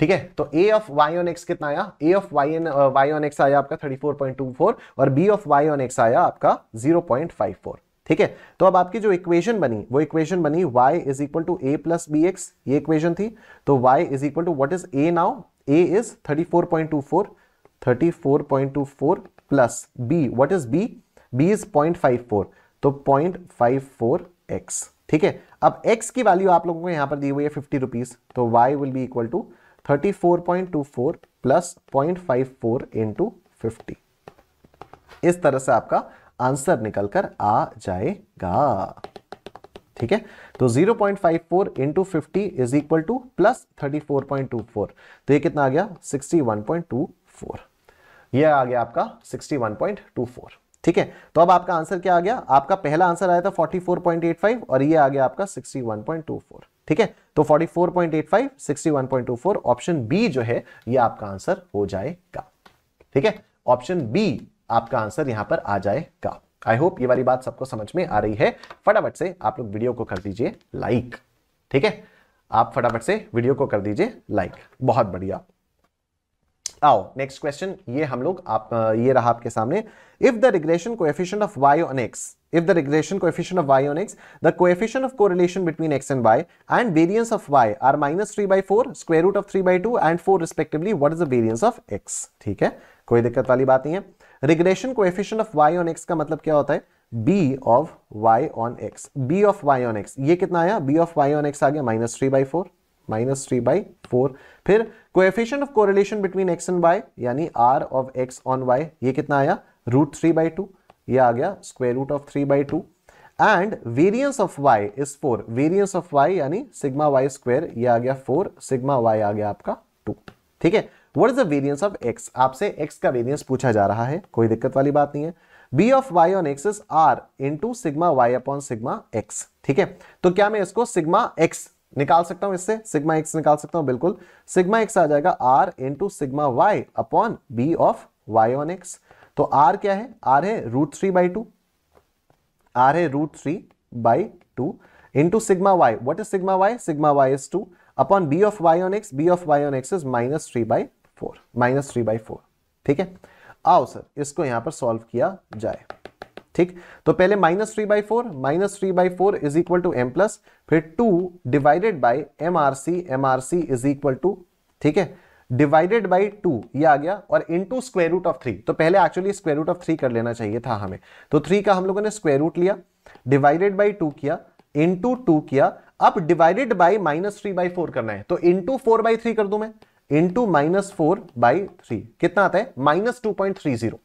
ठीक है तो a of Y on x कितना आया a of y n y on x आया आपका 34.24 और B of Y on x आया आपका 0.54 ठीक है तो अब आपकी जो इक्वेशन बनी वो इक्वेशन बनी y is equal to A plus B x ये इक्वेशन थी तो y is equal to what is a now a is 34.24 34.24 plus b what is b b is 0.54 तो 0.54x ठीक है अब x की वैल्यू आप लोगों को यहां पर दी हुई है फिफ्टी रुपीज तो y will be equal to thirty four point two four plus point five four fifty इस तरह से आपका आंसर निकलकर आ जाएगा ठीक है तो 0.54 point five four into fifty is equal to plus thirty four point two four तो ये कितना आ गया 61.24 ये आ गया आपका 61.24 ठीक है तो अब आपका आंसर क्या आ गया आपका पहला आंसर आया था 44.85 और ये आ गया आपका 61.24 ठीक है तो 44.85 61.24 ऑप्शन बी जो है ये आपका आंसर हो जाएगा ठीक है ऑप्शन बी आपका आंसर यहां पर आ जाएगा आई होप ये वाली बात सबको समझ में आ रही है फटाफट से आप लोग वीडियो को कर दीजिए लाइक ठीक है आप फटाफट से वीडियो को कर दीजिए लाइक बहुत बढ़िया आओ नेक्स्ट क्वेश्चन ये हम लोग आप ये रहा आपके सामने if the regression efficient of Y on x if the regression coefficient of y on x, the coefficient of correlation between x and y and variance of y are minus 3 by 4, square root of 3 by 2 and 4 respectively, what is the variance of x? ठीक है कोई दिक्कत वाली बात नहीं है regression coefficient of y on x का मतलब क्या होता है b of y on x, b of y on x, ये कितना आया b of y on x आ गया minus 3 by 4 minus three by four फिर coefficient of correlation between x and y यानी r of x on Y ये कितना आया रूट थ्री बाई टू ये आ गया square root of three by two and variance of y is four variance of y यानी sigma Y square ये आ गया फोर सिग्मा वाई आ गया आपका टू ठीक है what is the variance of x आपसे एक्स का वेरियंस पूछा जा रहा है कोई दिक्कत वाली बात नहीं है B of Y on x is r into sigma Y upon sigma x ठीक है तो क्या मैं इसको सिग्मा एक्स निकाल सकता हूं इससे सिग्मा एक्स निकाल सकता हूं बिल्कुल सिग्मा एक्स आ जाएगा r into sigma Y upon B of Y on x तो आर क्या है आर है root three by two r है root three by two into sigma Y what is sigma Y sigma Y is two upon B of Y on x B of Y on x is minus three by four minus three by four ठीक है आओ sir इसको यहां पर solve किया जाए ठीक तो पहले minus three by four minus three by four is equal to M plus फिर two divided by M R C M R C is equal to ठीक है डिवाइडेड बाई टू ये आ गया और into square root of three तो पहले actually square root of three कर लेना चाहिए था हमें तो थ्री का हम लोगों ने स्क्वेयर रूट लिया डिवाइडेड बाई टू किया इंटू टू किया अब divided by minus three by four करना है तो इंटू फोर बाई थ्री कर दू मैं into minus four by three कितना आता है minus two point three zero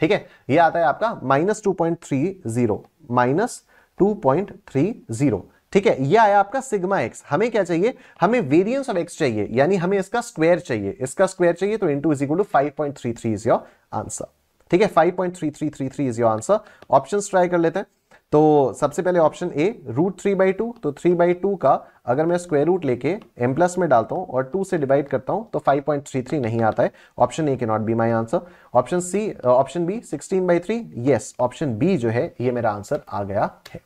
ठीक है ये आता है आपका minus two point three zero minus two point three zero ठीक है ये आया आपका सिग्मा एक्स हमें क्या चाहिए हमें वेरियंस ऑफ एक्स चाहिए यानी हमें इसका स्क्वायर चाहिए इसका स्क्वायर चाहिए तो into is equal to five point three three is your answer ठीक है 5.3333 is your answer option try कर लेते हैं तो सबसे पहले option A root three by two तो थ्री बाई टू का अगर मैं स्क्वायर रूट लेके एम प्लस में डालता हूं और टू से डिवाइड करता हूं तो 5.33 नहीं आता है ऑप्शन ए के not B my answer option C option B 16 by three yes option B जो है ये मेरा आंसर आ गया है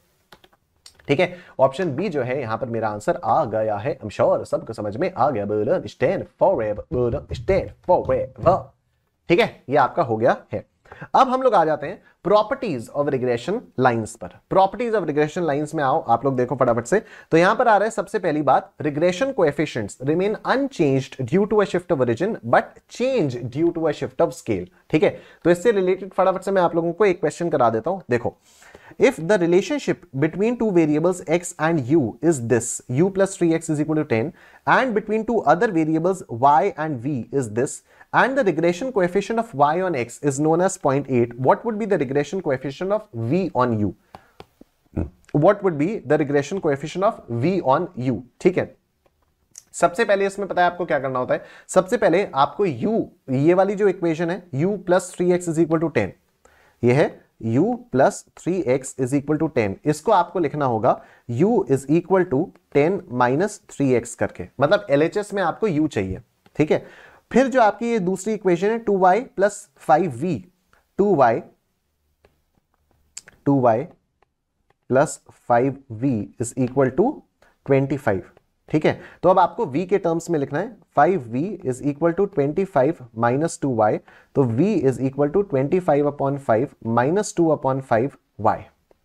ठीक है ऑप्शन बी जो है यहाँ पर मेरा आंसर आ गया है I'm sure, सबको समझ में आ गया बोलो स्टैंड फॉर स्टैंड फॉर ठीक है ये आपका हो गया है अब हम लोग आ जाते हैं प्रॉपर्टीज ऑफ रिग्रेशन लाइंस पर प्रॉपर्टीज ऑफ रिग्रेशन लाइंस में आओ आप लोग देखो फटाफट से तो यहां पर आ रहा है सबसे पहली बात regression coefficients remain unchanged due to a shift of origin but change due to a shift of scale ठीक है तो इससे रिलेटेड फटाफट से मैं आप लोगों को एक क्वेश्चन करा देता हूं देखो if the relationship between two variables x and u is this u plus 3x is equal to 10 and between two other variables y and v is this and the regression coefficient of y on x is known as 0.8, what would be the regression coefficient of v on u? What would be the regression coefficient of v on u? ठीक है सबसे पहले इसमें पता है आपको क्या करना होता है सबसे पहले आपको u ये वाली जो इक्वेशन है u plus three x is equal to ten ये है u plus three x is equal to ten इसको आपको लिखना होगा u is equal to ten minus three x करके मतलब एल में आपको u चाहिए ठीक है फिर जो आपकी ये दूसरी इक्वेशन है two y plus five v two y two y plus five v is equal to twenty five ठीक है तो अब आपको v के टर्म्स में लिखना है five v is equal to twenty five minus two y तो v is equal to twenty five upon five minus two upon five y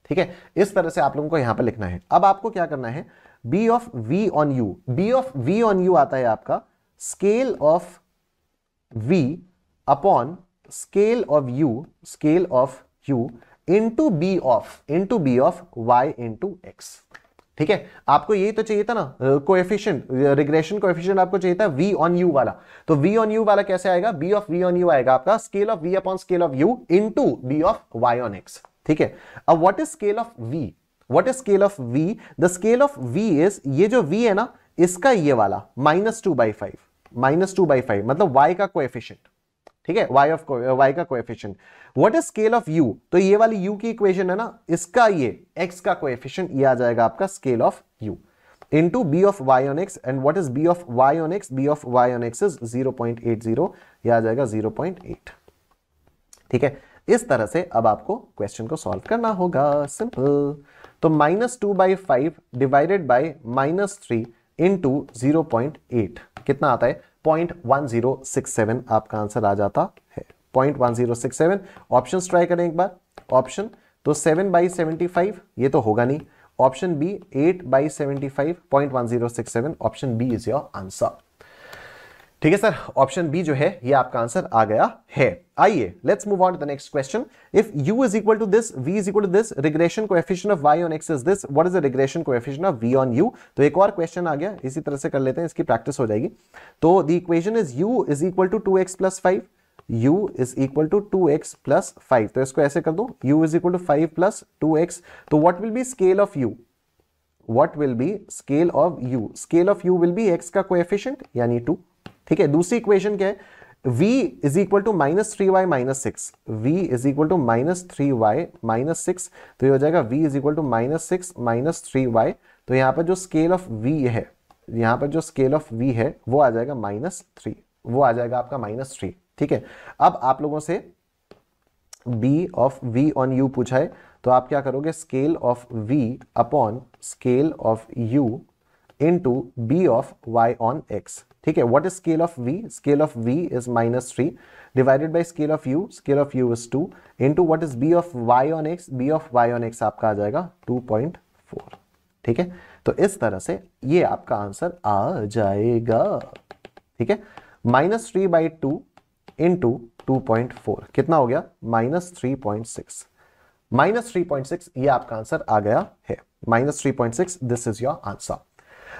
ठीक है इस तरह से आप लोगों को यहां पर लिखना है अब आपको क्या करना है b of v on u b of v on u आता है आपका scale of v upon scale of u, scale of u into b of, into b of y into x. ठीक है आपको यही तो चाहिए था ना कोएफिशिएंट रिग्रेशन कोएफिशिएंट आपको चाहिए था v on u वाला तो वी ऑन यू वाला कैसे आएगा b of v on u आएगा आपका scale of v upon scale of u into b of Y on x ठीक है अब what is scale of v what is scale of v the scale of v is ये जो v है ना इसका ये वाला minus two by five minus two by five मतलब y का कोएफिशिएंट ठीक है y ऑफ uh, y का coefficient what is scale of u तो ये वाली u की इक्वेशन है ना इसका ये x का कोएफिशिएंट ये आ जाएगा आपका scale of u into b of y on x and what is b of y on x b of y on x is 0.80 ये आ जाएगा 0.8 ठीक है इस तरह से अब आपको क्वेश्चन को सॉल्व करना होगा सिंपल तो minus two by five divided by minus three into zero point eight कितना आता है point one zero six seven आपका आंसर आ जाता है point one zero six seven option try करें एक बार ऑप्शन तो सेवन बाई सेवेंटी फाइव ये तो होगा नहीं option B eight by seventy five point one zero six seven option B is your answer ठीक है सर ऑप्शन बी जो है ये आपका आंसर आ गया है आइए let's move on to the next question if u is equal to this v is equal to this regression को coefficient of Y on x is this what is the regression को coefficient of v on u तो एक और question आ गया इसी तरह से कर लेते हैं इसकी प्रैक्टिस हो जाएगी तो the equation is u is equal to two x plus five u is equal to 2x 5 तो इसको ऐसे कर दो u is equal to 5 plus 2x तो what will be scale of u what will be scale of u scale of u will be x का coefficient यानी 2 ठीक है दूसरी इक्वेशन क्या है v is equal to minus three y minus six v is equal to minus three y minus six तो ये हो जाएगा v is equal to minus six minus three y तो यहाँ पर जो स्केल ऑफ वी है यहाँ पर जो स्केल ऑफ वी है वो आ जाएगा माइनस थ्री वो आ जाएगा आपका माइनस थ्री ठीक है अब आप लोगों से b of v on u पूछा है तो आप क्या करोगे scale of v upon scale of u into B of Y on x ठीक है what is scale of v scale of v is minus three divided by scale of u scale of u is two two what is b of Y on x B of Y on x आपका आ जाएगा to point four ठीक है तो इस तरह से ये आपका आंसर आ जाएगा ठीक है minus three by two into two point four कितना हो गया minus three point six minus three point six ये आपका आंसर आ गया है minus three point six this is your answer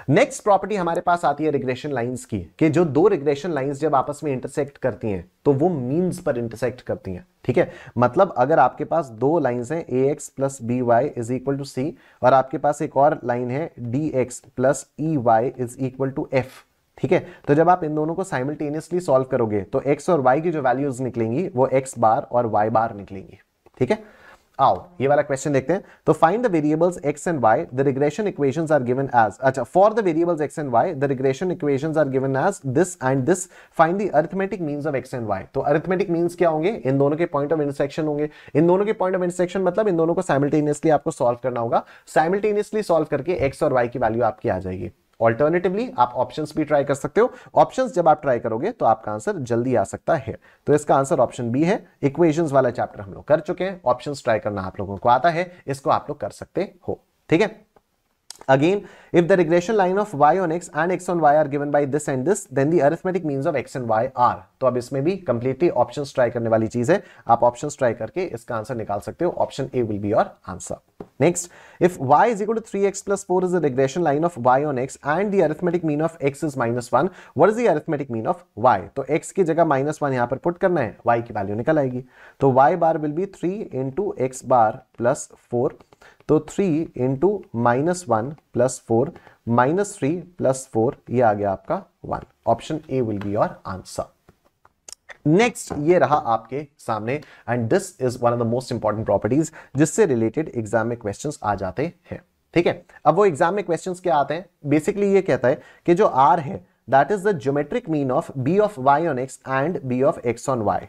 next property हमारे पास आती है रिग्रेशन लाइंस की कि जो दो रिग्रेशन लाइंस जब आपस में इंटरसेक्ट करती हैं तो वो मींस पर इंटरसेक्ट करती हैं ठीक है मतलब अगर आपके पास दो लाइंस हैं a x plus B y is equal to c और आपके पास एक और लाइन है d x plus e y is equal to f ठीक है तो जब आप इन दोनों को साइमल्टेनियसली सॉल्व करोगे तो एक्स और वाई की जो वैल्यूज निकलेंगी वो एक्स बार और वाई बार निकलेंगी ठीक है आओ ये वाला क्वेश्चन देखते हैं तो find the variables x and y the regression equations are given as अच्छा for the variables x and y the regression equations are given as this and this find the arithmetic means of x and y तो arithmetic means क्या होंगे इन दोनों के point of intersection होंगे इन दोनों के point of intersection मतलब इन दोनों को साइमल्टेनियसली आपको सोल्व करना होगा साइमिलटेनियसली सोल्व करके एक्स और वाई की वैल्यू आपकी आ जाएगी ऑल्टरनेटिवली आप ऑप्शन भी ट्राई कर सकते हो ऑप्शन जब आप ट्राई करोगे तो आपका आंसर जल्दी आ सकता है तो इसका आंसर ऑप्शन बी है इक्वेशन वाला चैप्टर हम लोग कर चुके हैं ऑप्शन ट्राई करना आप लोगों को आता है इसको आप लोग कर सकते हो ठीक है Again, if the regression line of y on x and x on y are given by this and this, then the arithmetic means of x and y are. to ab isme bhi completely options try karne wali cheez hai aap options try karke iska answer nikal sakte ho option a will be your answer next if y is equal to 3x plus 4 is the regression line of y on x and the arithmetic mean of x is minus 1, what is the arithmetic mean of y? to x ki jagah minus 1 yahan par put karna hai y ki value nikal aayegi to y bar will be 3 into x bar plus 4 तो three into minus one plus four minus three plus four यह आ गया आपका one option A will be your answer next ये रहा आपके सामने and this is one of the most important properties जिससे रिलेटेड एग्जाम में क्वेश्चंस आ जाते हैं ठीक है अब वो एग्जाम में क्वेश्चंस क्या आते हैं बेसिकली ये कहता है कि जो आर है that is the geometric mean of b of Y on x and b of x on y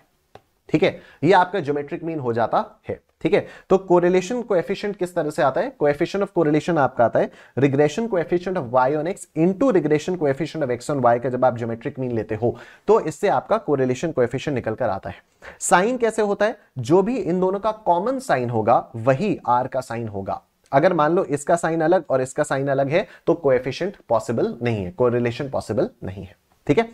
ठीक है ये आपका ज्योमेट्रिक मीन हो जाता है ठीक है तो कोरिलेशन को एफिशियंट किस तरह से आता है कोएफिशिएंट ऑफ कोरिलेशन आपका आता है regression coefficient of Y on x into regression coefficient of x on Y का जब आप ज्योमेट्रिक मीन लेते हो तो इससे आपका कोरिलेशन को एफिशियंट निकल कर आता है साइन कैसे होता है जो भी इन दोनों का कॉमन साइन होगा वही आर का साइन होगा अगर मान लो इसका साइन अलग और इसका साइन अलग है तो कोएफिशिएंट पॉसिबल नहीं है कोरिलेशन पॉसिबल नहीं है ठीक है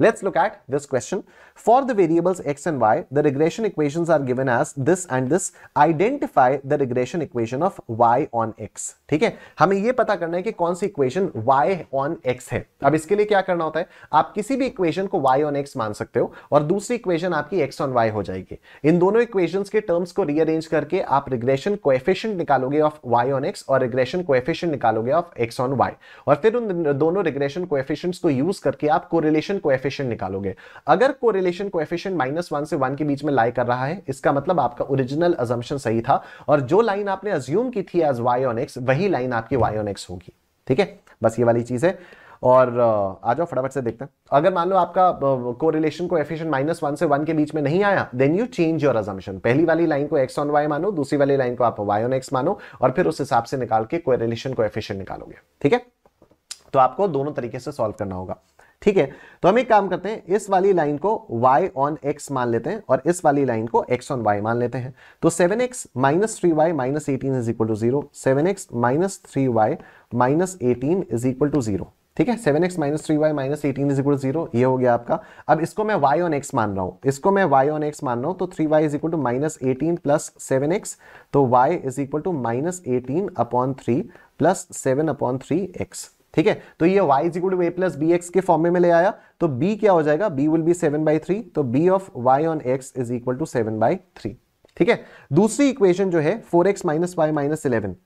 let's look at this question For the variables x and y, the regression equations are given as this and this. Identify the regression equation of y on x. ठीक है हमें ये पता करना है कि कौन सी इक्वेशन y on x है अब इसके लिए क्या करना होता है आप किसी भी इक्वेशन को y on x मान सकते हो और दूसरी इक्वेशन आपकी x on y हो जाएगी इन दोनों इक्वेशंस के टर्म्स को रीअरेंज करके आप रिग्रेशन कोएफिशिएंट निकालोगे ऑफ y on x और रिग्रेशन कोएफिशिएंट निकालोगे ऑफ x on y और फिर उन दोनों रिग्रेशन कोएफिशिएंट्स को यूज करके आप कोरिलेशन कोएफिशिएंट निकालोगे अगर correlation correlation coefficient minus one से वन के बीच में लाई कर रहा है इसका मतलब आपका ओरिजिनल अजम्पन सही था और जो लाइन आपने अज्यूम की थी एज वाई ऑन एक्स वही लाइन आपकी वाई ऑन एक्स होगी ठीक है बस ये वाली चीज़ है और आ जाओ फटाफट से देखते हैं अगर मान लो आपका correlation coefficient minus one से वन के बीच में नहीं आया then you change your assumption पहली वाली लाइन को एक्स ऑन वाई मानो दूसरी वाली लाइन को आप वाई ऑन एक्स मानो और फिर उस हिसाब से निकाल के कोरिलेशन को एफिशिएंट निकालोगे ठीक है तो आपको दोनों तरीके से सॉल्व करना होगा ठीक है तो हम एक काम करते हैं इस वाली लाइन को y ऑन x मान लेते हैं और इस वाली लाइन को x ऑन y मान लेते हैं तो 7x x minus three y minus eighteen is equal to zero seven x minus three y minus eighteen is equal to zero ठीक है seven x minus three y minus eighteen is equal to zero ये हो गया आपका अब इसको मैं y on x मान रहा हूं इसको मैं y ऑन x मान रहा हूं तो three y is equal to minus eighteen plus seven x तो y is equal to minus eighteen upon three plus seven upon three x ठीक है तो ये y is equal to A plus B x के form में ले आया तो b क्या हो जाएगा b will be seven by three तो b of y on x is equal to seven by three ठीक है दूसरी इक्वेशन जो है four x minus y minus eleven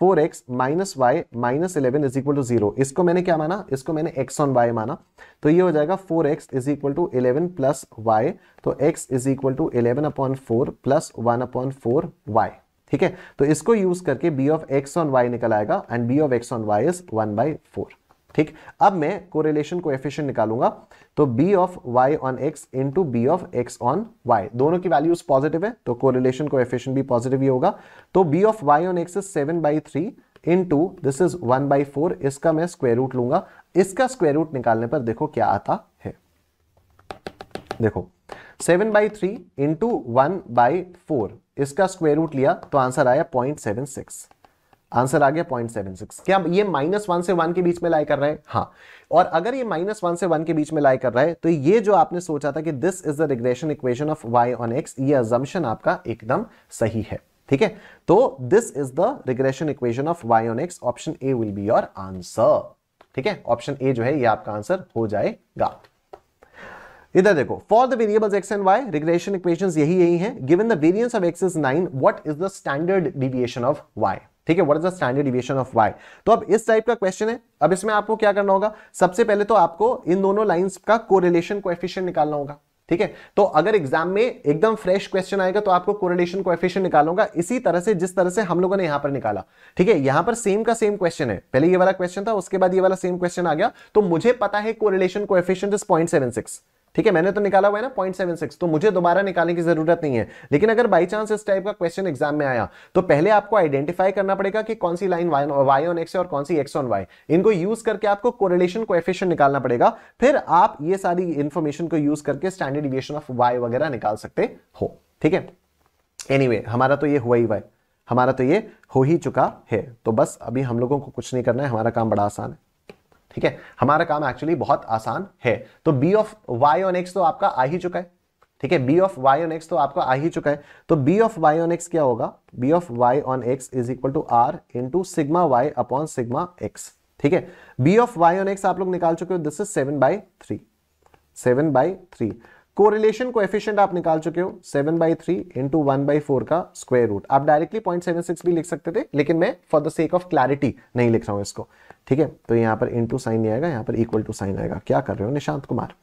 four x minus y minus eleven is equal to zero इसको मैंने क्या माना इसको मैंने x ऑन y माना तो ये हो जाएगा four x is equal to eleven plus y तो x is equal to eleven upon four plus one upon four y ठीक है तो इसको यूज करके b of x on Y निकल आएगा and b of x on y is one by four ठीक अब मैं कोरिलेशन को एफिशियंट निकालूंगा तो B of Y on x into b of x on y दोनों की वैल्यूज पॉजिटिव है तो कोरिलेशन को एफिशियंट भी पॉजिटिव ही होगा तो B of Y on x is seven by three into this is one by four इसका मैं स्क्वेयर रूट लूंगा इसका स्क्वेयर रूट निकालने पर देखो क्या आता है देखो seven by three into one by four इसका स्क्वेयर रूट लिया तो आंसर आया पॉइंट सेवन सिक्स आंसर आ गया पॉइंट सेवन सिक्स क्या ये माइनस वन से वन के बीच में लाई कर रहा है हाँ और अगर ये माइनस वन से वन के बीच में लाई कर रहा है तो ये जो आपने सोचा था कि this is the regression equation of Y on x ये अजम्पन आपका एकदम सही है ठीक है तो this is the regression equation of Y on x option A will be your answer ठीक है ऑप्शन ए जो है ये आपका आंसर हो जाएगा इधर देखो for the variables x and y regression equations यही यही हैं given the variance of x is nine what is the standard deviation of y ठीक है what is the standard deviation of y तो अब इस टाइप का क्वेश्चन है अब इसमें आपको क्या करना होगा सबसे पहले तो आपको इन दोनों लाइंस का कोरिलेशन को निकालना होगा ठीक है तो अगर एग्जाम में एकदम फ्रेश क्वेश्चन आएगा तो आपको कोरिलेशन को निकालूंगा इसी तरह से जिस तरह से हम लोगों ने यहां पर निकाला ठीक है यहां पर सेम का सेम क्वेश्चन है पहले ये वाला क्वेश्चन था उसके बाद ये वाला सेम क्वेश्चन आ गया तो मुझे पता है कोरिलेशन कोएफिशिएंट इज ठीक है मैंने तो निकाला हुआ है ना पॉइंट सेवन सिक्स तो मुझे दोबारा निकालने की जरूरत नहीं है लेकिन अगर बाई चांस इस टाइप का क्वेश्चन एग्जाम में आया तो पहले आपको आइडेंटिफाई करना पड़ेगा कि कौन सी लाइन वाई ऑन एक्स है और कौन सी एक्स ऑन वाई इनको यूज करके आपको कोरिलेशन कोएफिशिएंट निकालना पड़ेगा फिर आप ये सारी इंफॉर्मेशन को यूज करके स्टैंडर्ड डिविएशन ऑफ वाई वगैरह निकाल सकते हो ठीक है एनीवे anyway, हमारा तो ये हुआ ही वाई हमारा तो ये हो ही चुका है तो बस अभी हम लोगों को कुछ नहीं करना है हमारा काम बड़ा आसान है ठीक है हमारा काम एक्चुअली बहुत आसान है तो B of Y on x तो आपका आ ही चुका है ठीक है B of Y on x तो आपका आ ही चुका है तो B of Y on x क्या होगा b of Y on x is equal to r two sigma Y upon sigma x ठीक है B of Y on x आप लोग निकाल चुके हो this is seven by three seven by three correlation coefficient आप निकाल चुके हो seven by three into one by four का स्क्वायर रूट आप डायरेक्टली पॉइंट सेवन सिक्स भी लिख सकते थे लेकिन मैं for the sake of clarity नहीं लिख रहा हूं इसको ठीक है तो यहां पर इंटू साइन नहीं आएगा यहां पर इक्वल टू साइन आएगा क्या कर रहे हो Nishant Kumar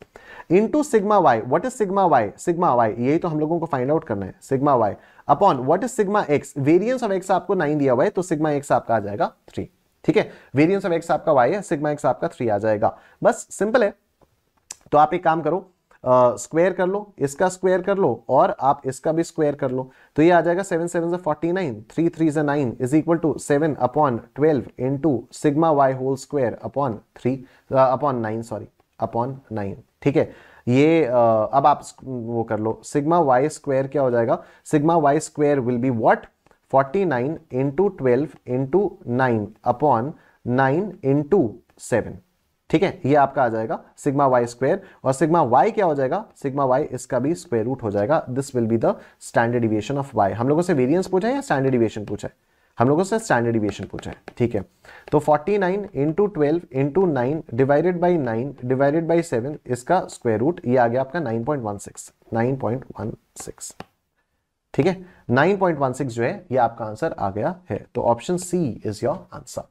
into sigma Y what is sigma Y sigma Y यही तो हम लोगों को फाइंड आउट करना है sigma Y upon what is sigma X variance of X आपको नाइन दिया हुआ है तो सिग्मा एक्स आपका आ जाएगा थ्री ठीक है वेरियंस ऑफ एक्स आपका वाई है सिग्मा एक्स आपका थ्री आ जाएगा बस सिंपल है तो आप एक काम करो स्क्वायर कर लो इसका स्क्वायर कर लो और आप इसका भी स्क्वायर कर लो तो ये आ जाएगा सेवन सेवन से फोर्टी नाइन थ्री थ्री से nine is equal to seven upon twelve into sigma Y whole square upon three upon nine sorry upon nine ठीक है ये uh, अब आप वो कर लो सिग्मा वाई स्क्वायर क्या हो जाएगा sigma Y square will be what forty nine into twelve into nine upon nine into seven ठीक है ये आपका आ जाएगा सिग्मा वाई स्क्वेयर और सिग्मा वाई क्या हो जाएगा सिग्मा वाई इसका भी स्क्वेयर रूट हो जाएगा this will be the standard deviation of Y हम लोगों से वेरियंस पूछा है या स्टैंडर्ड इवेशन पूछा है हम लोगों से स्टैंडर्ड इवेशन पूछा है ठीक है तो 49 nine into twelve into nine divided by nine divided by seven इसका स्क्वेयर रूट ये आ गया आपका 9.16 9.16 ठीक है 9.16 जो है ये आपका आंसर आ गया है तो option C is your answer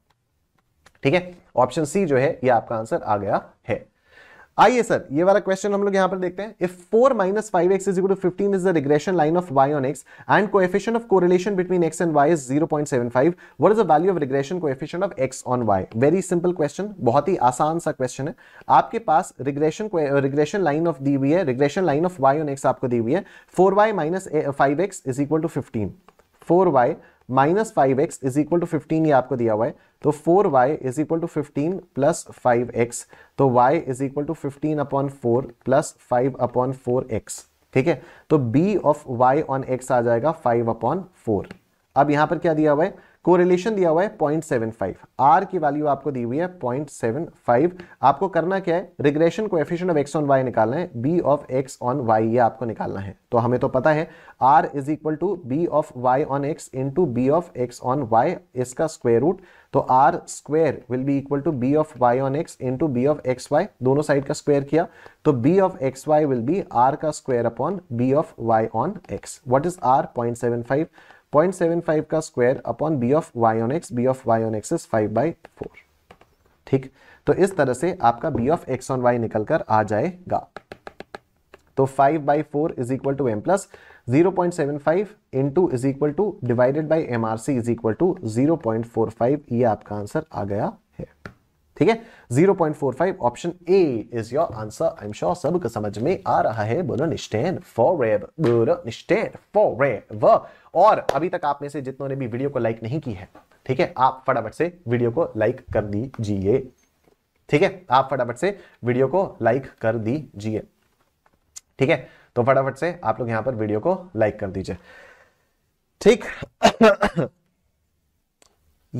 ठीक है ऑप्शन सी जो है ये आपका आंसर आ गया है आइए सर ये वाला क्वेश्चन हम लोग यहां पर देखते हैं if four minus five X is equal to fifteen is the regression line of Y on x and coefficient of correlation between x and Y is zero point seven five what is the value of regression coefficient of x on Y very simple question बहुत ही आसान सा question है आपके पास regression regression line of दी हुई है regression line of Y on X आपको दी हुई है four Y minus five X is equal to fifteen four Y minus five X is equal to fifteen ये आपको दिया हुआ है तो four Y is equal to fifteen plus five X तो Y is equal to fifteen upon four plus five upon four X ठीक है तो B of Y on X आ जाएगा फाइव अपॉन फोर अब यहां पर क्या दिया हुआ है कोरिलेशन दिया हुआ है 0.75 आर की वैल्यू आपको दी हुई है 0.75 आपको करना क्या है regression coefficient of x on Y निकालना है B of x on Y ये आपको निकालना है तो हमें तो पता है R is equal to B of Y on X to B of x on Y इसका स्क्वेयर रूट तो R square will be equal to B of Y on X to B of x Y दोनों side का square किया तो B of x Y will be R का square upon B of Y on X what is R point seven five 0.75 का square upon B of Y on x B of Y on x is five by four ठीक तो इस तरह से आपका B of x on Y निकल कर आ जाएगा तो five by four is equal to M plus zero point seven five into is equal to divided by M R C is equal to zero point four five ये आपका answer आ गया है ठीक है zero point four five option A is your answer I am sure सब समझ में आ रहा है बोलो निश्चैन फॉर बोलो निश्चैन फॉर और अभी तक आप में से जितनों ने भी वीडियो को लाइक नहीं की है ठीक है आप फटाफट से वीडियो को लाइक कर दीजिए ठीक है आप फटाफट से वीडियो को लाइक कर दीजिए ठीक है तो फटाफट से आप लोग यहां पर वीडियो को लाइक कर दीजिए ठीक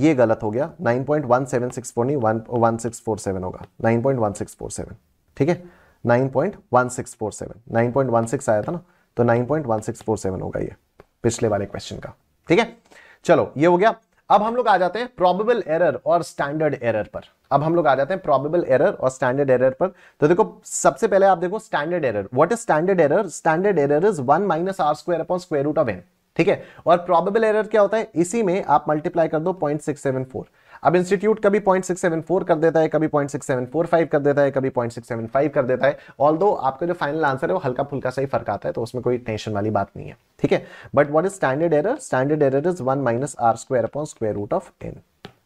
ये गलत हो गया 9.1764 नहीं 1647 होगा 9.1647 ठीक है 9.1647 9.16 आया था ना तो 9.1647 होगा ये पिछले वाले क्वेश्चन का ठीक है चलो ये हो गया अब हम लोग आ जाते हैं प्रॉबेबल एरर और स्टैंडर्ड एरर पर अब हम लोग आ जाते हैं प्रोबेबल एरर और स्टैंडर्ड एरर पर तो देखो सबसे पहले आप देखो standard error what is standard error standard error is one minus R square upon square root of N ठीक है और प्रॉबेबल एरर क्या होता है इसी में आप मल्टीप्लाई कर दो पॉइंट सिक्स सेवन फोर अब इंस्टीट्यूट कभी पॉइंट सिक्स सेवन फोर कर देता है कभी point six seven four five कर देता है कभी पॉइंट सिक्स सेवन फाइव कर देता है ऑल दो आपका जो फाइनल आंसर है वो हल्का फुल्का सा ही फर्क आता है तो उसमें कोई टेंशन वाली बात नहीं है ठीक है but what is standard error standard error is one minus R square upon square root of N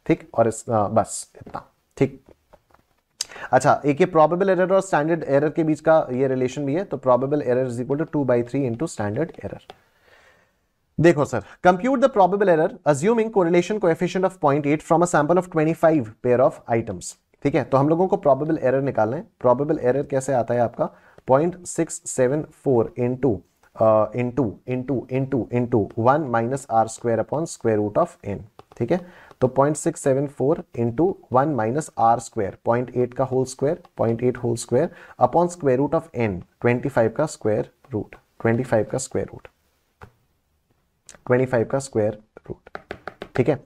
ठीक और इस आ, बस इतना ठीक अच्छा एक ये प्रोबेबल एरर और स्टैंडर्ड एरर के बीच का ये रिलेशन भी है तो probable error is equal to two by three into standard error देखो sir compute the probable error assuming correlation coefficient of point eight from a sample of twenty five pair of items ठीक है तो हम लोगों को probable error निकालना है probable error कैसे आता है आपका point six seven four in in into to to into into one minus R square upon square root of N ठीक है तो point six seven four into one minus R square point eight का whole square point eight whole square upon square root of N twenty five का square root twenty five का square root twenty five का square root ठीक है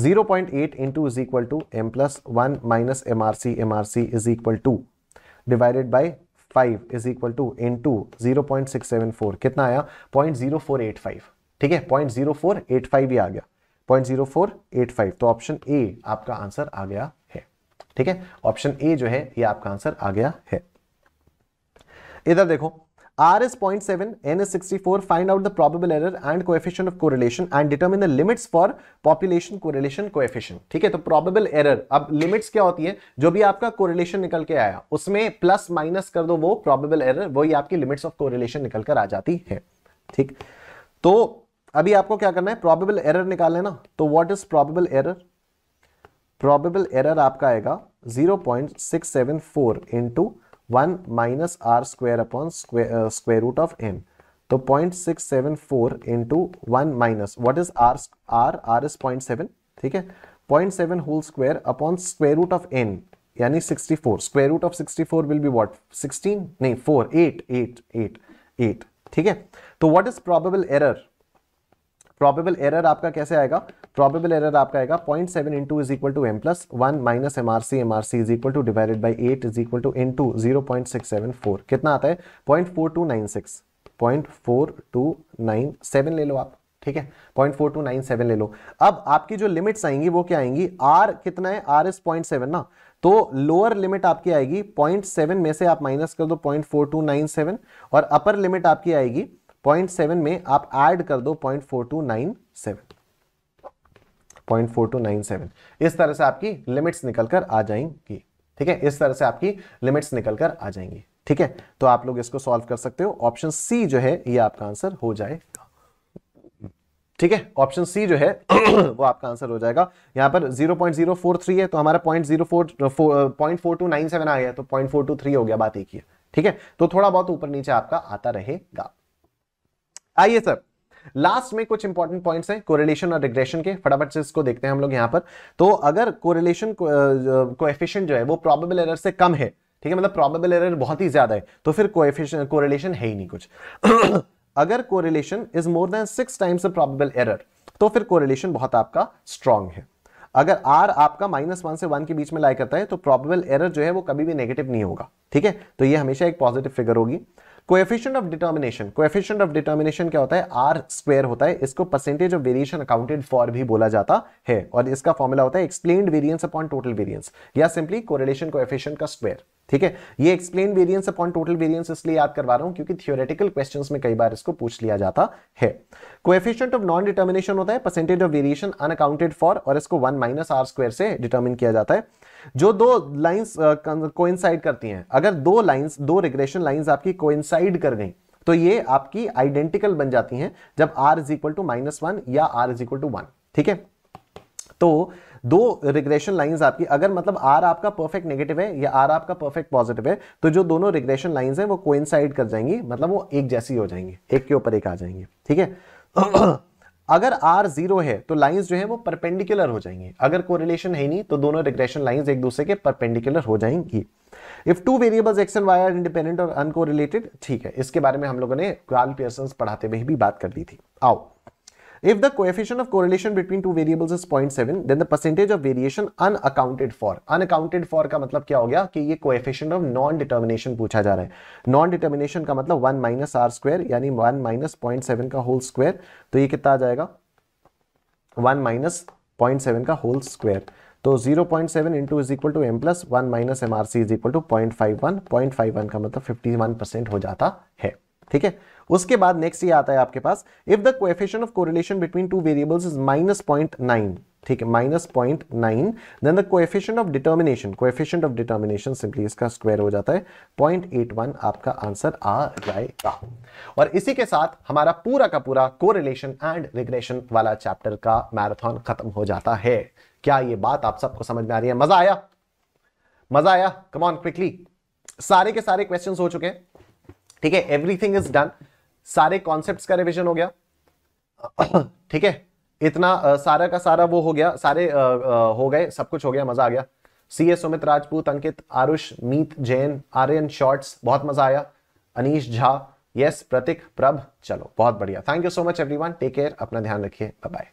zero point eight into is equal to M plus one minus M R C M R C is equal to divided by five is equal to into zero point six seven four कितना आया point zero four eight five ठीक है point zero four eight five ही आ गया point zero four eight five तो option A आपका answer आ गया है ठीक है ऑप्शन ए जो है ये आपका आंसर आ गया है इधर देखो R is 0.7, N is 64. Find out the probable error and coefficient of correlation and determine the limits for population correlation coefficient. ठीक है तो probable error अब limits क्या होती है जो भी आपका correlation निकल के आया उसमें plus minus कर दो वो probable error वही आपकी limits of correlation निकल कर आ जाती है ठीक तो अभी आपको क्या करना है probable error निकालना है ना तो what is probable error? Probable error आपका आएगा 0.674 point six seven four into one minus R square upon square root of N तो point six seven four into one minus what is R R R is point seven ठीक है point seven whole square upon square root of N यानी sixty four square root of sixty four will be what sixteen नहीं four eight eight eight eight ठीक है तो what is probable error probable error आपका कैसे आएगा probable error आपका आएगा point seven into is equal to M plus one minus M R C M R C is equal to divided by eight is equal to into zero point six seven four कितना आता है point four two nine six point four two nine seven ले लो आप ठीक है point four two nine seven ले लो अब आपकी जो लिमिट्स आएंगी वो क्या आएंगी आर कितना है आर इज पॉइंट सेवन ना तो लोअर लिमिट आपकी आएगी पॉइंट सेवन में से आप माइनस कर दो point four two nine seven और अपर लिमिट आपकी आएगी पॉइंट सेवन में आप ऐड कर दो point four two nine seven 0.4297 इस तरह से आपकी लिमिट्स निकल कर आ जाएंगी ठीक है इस तरह से आपकी लिमिट्स निकल कर आ जाएंगी ठीक है तो आप लोग इसको सॉल्व कर सकते हो ऑप्शन सी जो है ये आपका आंसर हो जाएगा ठीक है ऑप्शन सी जो है वो आपका आंसर हो जाएगा यहां पर 0.043 है तो हमारा पॉइंट जीरो uh, आ गया तो पॉइंट हो गया बात एक ही है ठीक है तो थोड़ा बहुत ऊपर नीचे आपका आता रहेगा आइए सर लास्ट में कुछ इंपॉर्टेंट पॉइंट्स हैं कोरिलेशन और रिग्रेशन के फटाफट से इसको देखते हैं हम लोग यहां पर तो अगर कोरिलेशन कोएफिशिएंट जो है वो प्रॉबेबल एरर से कम है ठीक है मतलब प्रॉबेबल एरर बहुत ही ज्यादा है तो फिर कोरिलेशन है ही नहीं कुछ अगर correlation is more than six times probable error तो फिर कोरिलेशन बहुत आपका स्ट्रॉन्ग है अगर आर आपका माइनस वन से वन के बीच में लाई करता है तो प्रॉबेबल एरर जो है वो कभी भी नेगेटिव नहीं होगा ठीक है तो ये हमेशा एक पॉजिटिव फिगर होगी coefficient of determination coefficient of determination क्या होता है आर स्क्वायर होता है इसको percentage of variation accounted for भी बोला जाता है और इसका फॉर्मूला होता है explain variance upon total variance या सिंपली कोरिलेशन कोएफिशिएंट का स्क्वायर ठीक है ये explain variance upon total variance इसलिए याद करवा रहा हूं क्योंकि थियोरेटिकल क्वेश्चन में कई बार इसको पूछ लिया जाता है कोएफिशिएंट ऑफ नॉन डिटर्मिनेशन होता है percentage of variation unaccounted for और इसको वन माइनस आर स्क्वायर से डिटर्मिन किया जाता है जो दो लाइंस कोइंसाइड करती हैं अगर दो लाइंस दो रिग्रेशन लाइंस आपकी कोइंसाइड कर गई तो ये आपकी आइडेंटिकल बन जाती हैं जब R is equal to minus one या R is equal to one ठीक है तो दो रिग्रेशन लाइंस आपकी अगर मतलब आर आपका परफेक्ट नेगेटिव है या आर आपका परफेक्ट पॉजिटिव है तो जो दोनों रिग्रेशन लाइंस हैं वो कोइंसाइड कर जाएंगी मतलब वो एक जैसी हो जाएंगी एक के ऊपर एक आ जाएंगे ठीक है अगर आर जीरो है तो लाइंस जो है वो परपेंडिकुलर हो जाएंगी अगर कोरिलेशन है नहीं तो दोनों रिग्रेशन लाइंस एक दूसरे के परपेंडिकुलर हो जाएंगी if two variables x and Y are independent और अनकोरिलेटेड ठीक है इसके बारे में हम लोगों ने क्वाल पियर्सन पढ़ाते हुए भी बात कर दी थी आओ If the coefficient of correlation between two variables is 0.7, then the percentage of variation unaccounted for. Unaccounted for का मतलब क्या हो गया कि ये coefficient of non-determination पूछा जा रहा है Non-determination का मतलब 1 minus r square यानी 1 minus 0.7 का whole square तो ये कितना आ जाएगा 1 minus 0.7 का whole square तो 0.7 point seven into is equal to M plus one minus M R C is equal to point five one point five one का मतलब फिफ्टी वन परसेंट हो जाता है ठीक है उसके बाद नेक्स्ट ये आता है आपके पास if the coefficient of correlation between two variables is minus point nine ठीक है minus point nine then the coefficient of determination coefficient of determination simply इसका स्क्वायर हो जाता है पॉइंट एट वन आपका आंसर आ जाएगा और इसी के साथ हमारा पूरा का पूरा कोरिलेशन एंड रिग्रेशन वाला चैप्टर का मैराथन खत्म हो जाता है क्या ये बात आप सबको समझ में आ रही है मजा आया मजा आया कमॉन क्विकली सारे के सारे क्वेश्चन हो चुके हैं ठीक है एवरीथिंग इज डन सारे कॉन्सेप्ट का रिविजन हो गया ठीक है इतना सारा का सारा वो हो गया सारे आ, आ, हो गए सब कुछ हो गया मजा आ गया C A Sumit Rajput Ankit Aarush Meet Jain Aryan shorts बहुत मजा आया अनिश झा यस प्रतीक प्रभ चलो बहुत बढ़िया thank you so much everyone take care अपना ध्यान रखिए बाय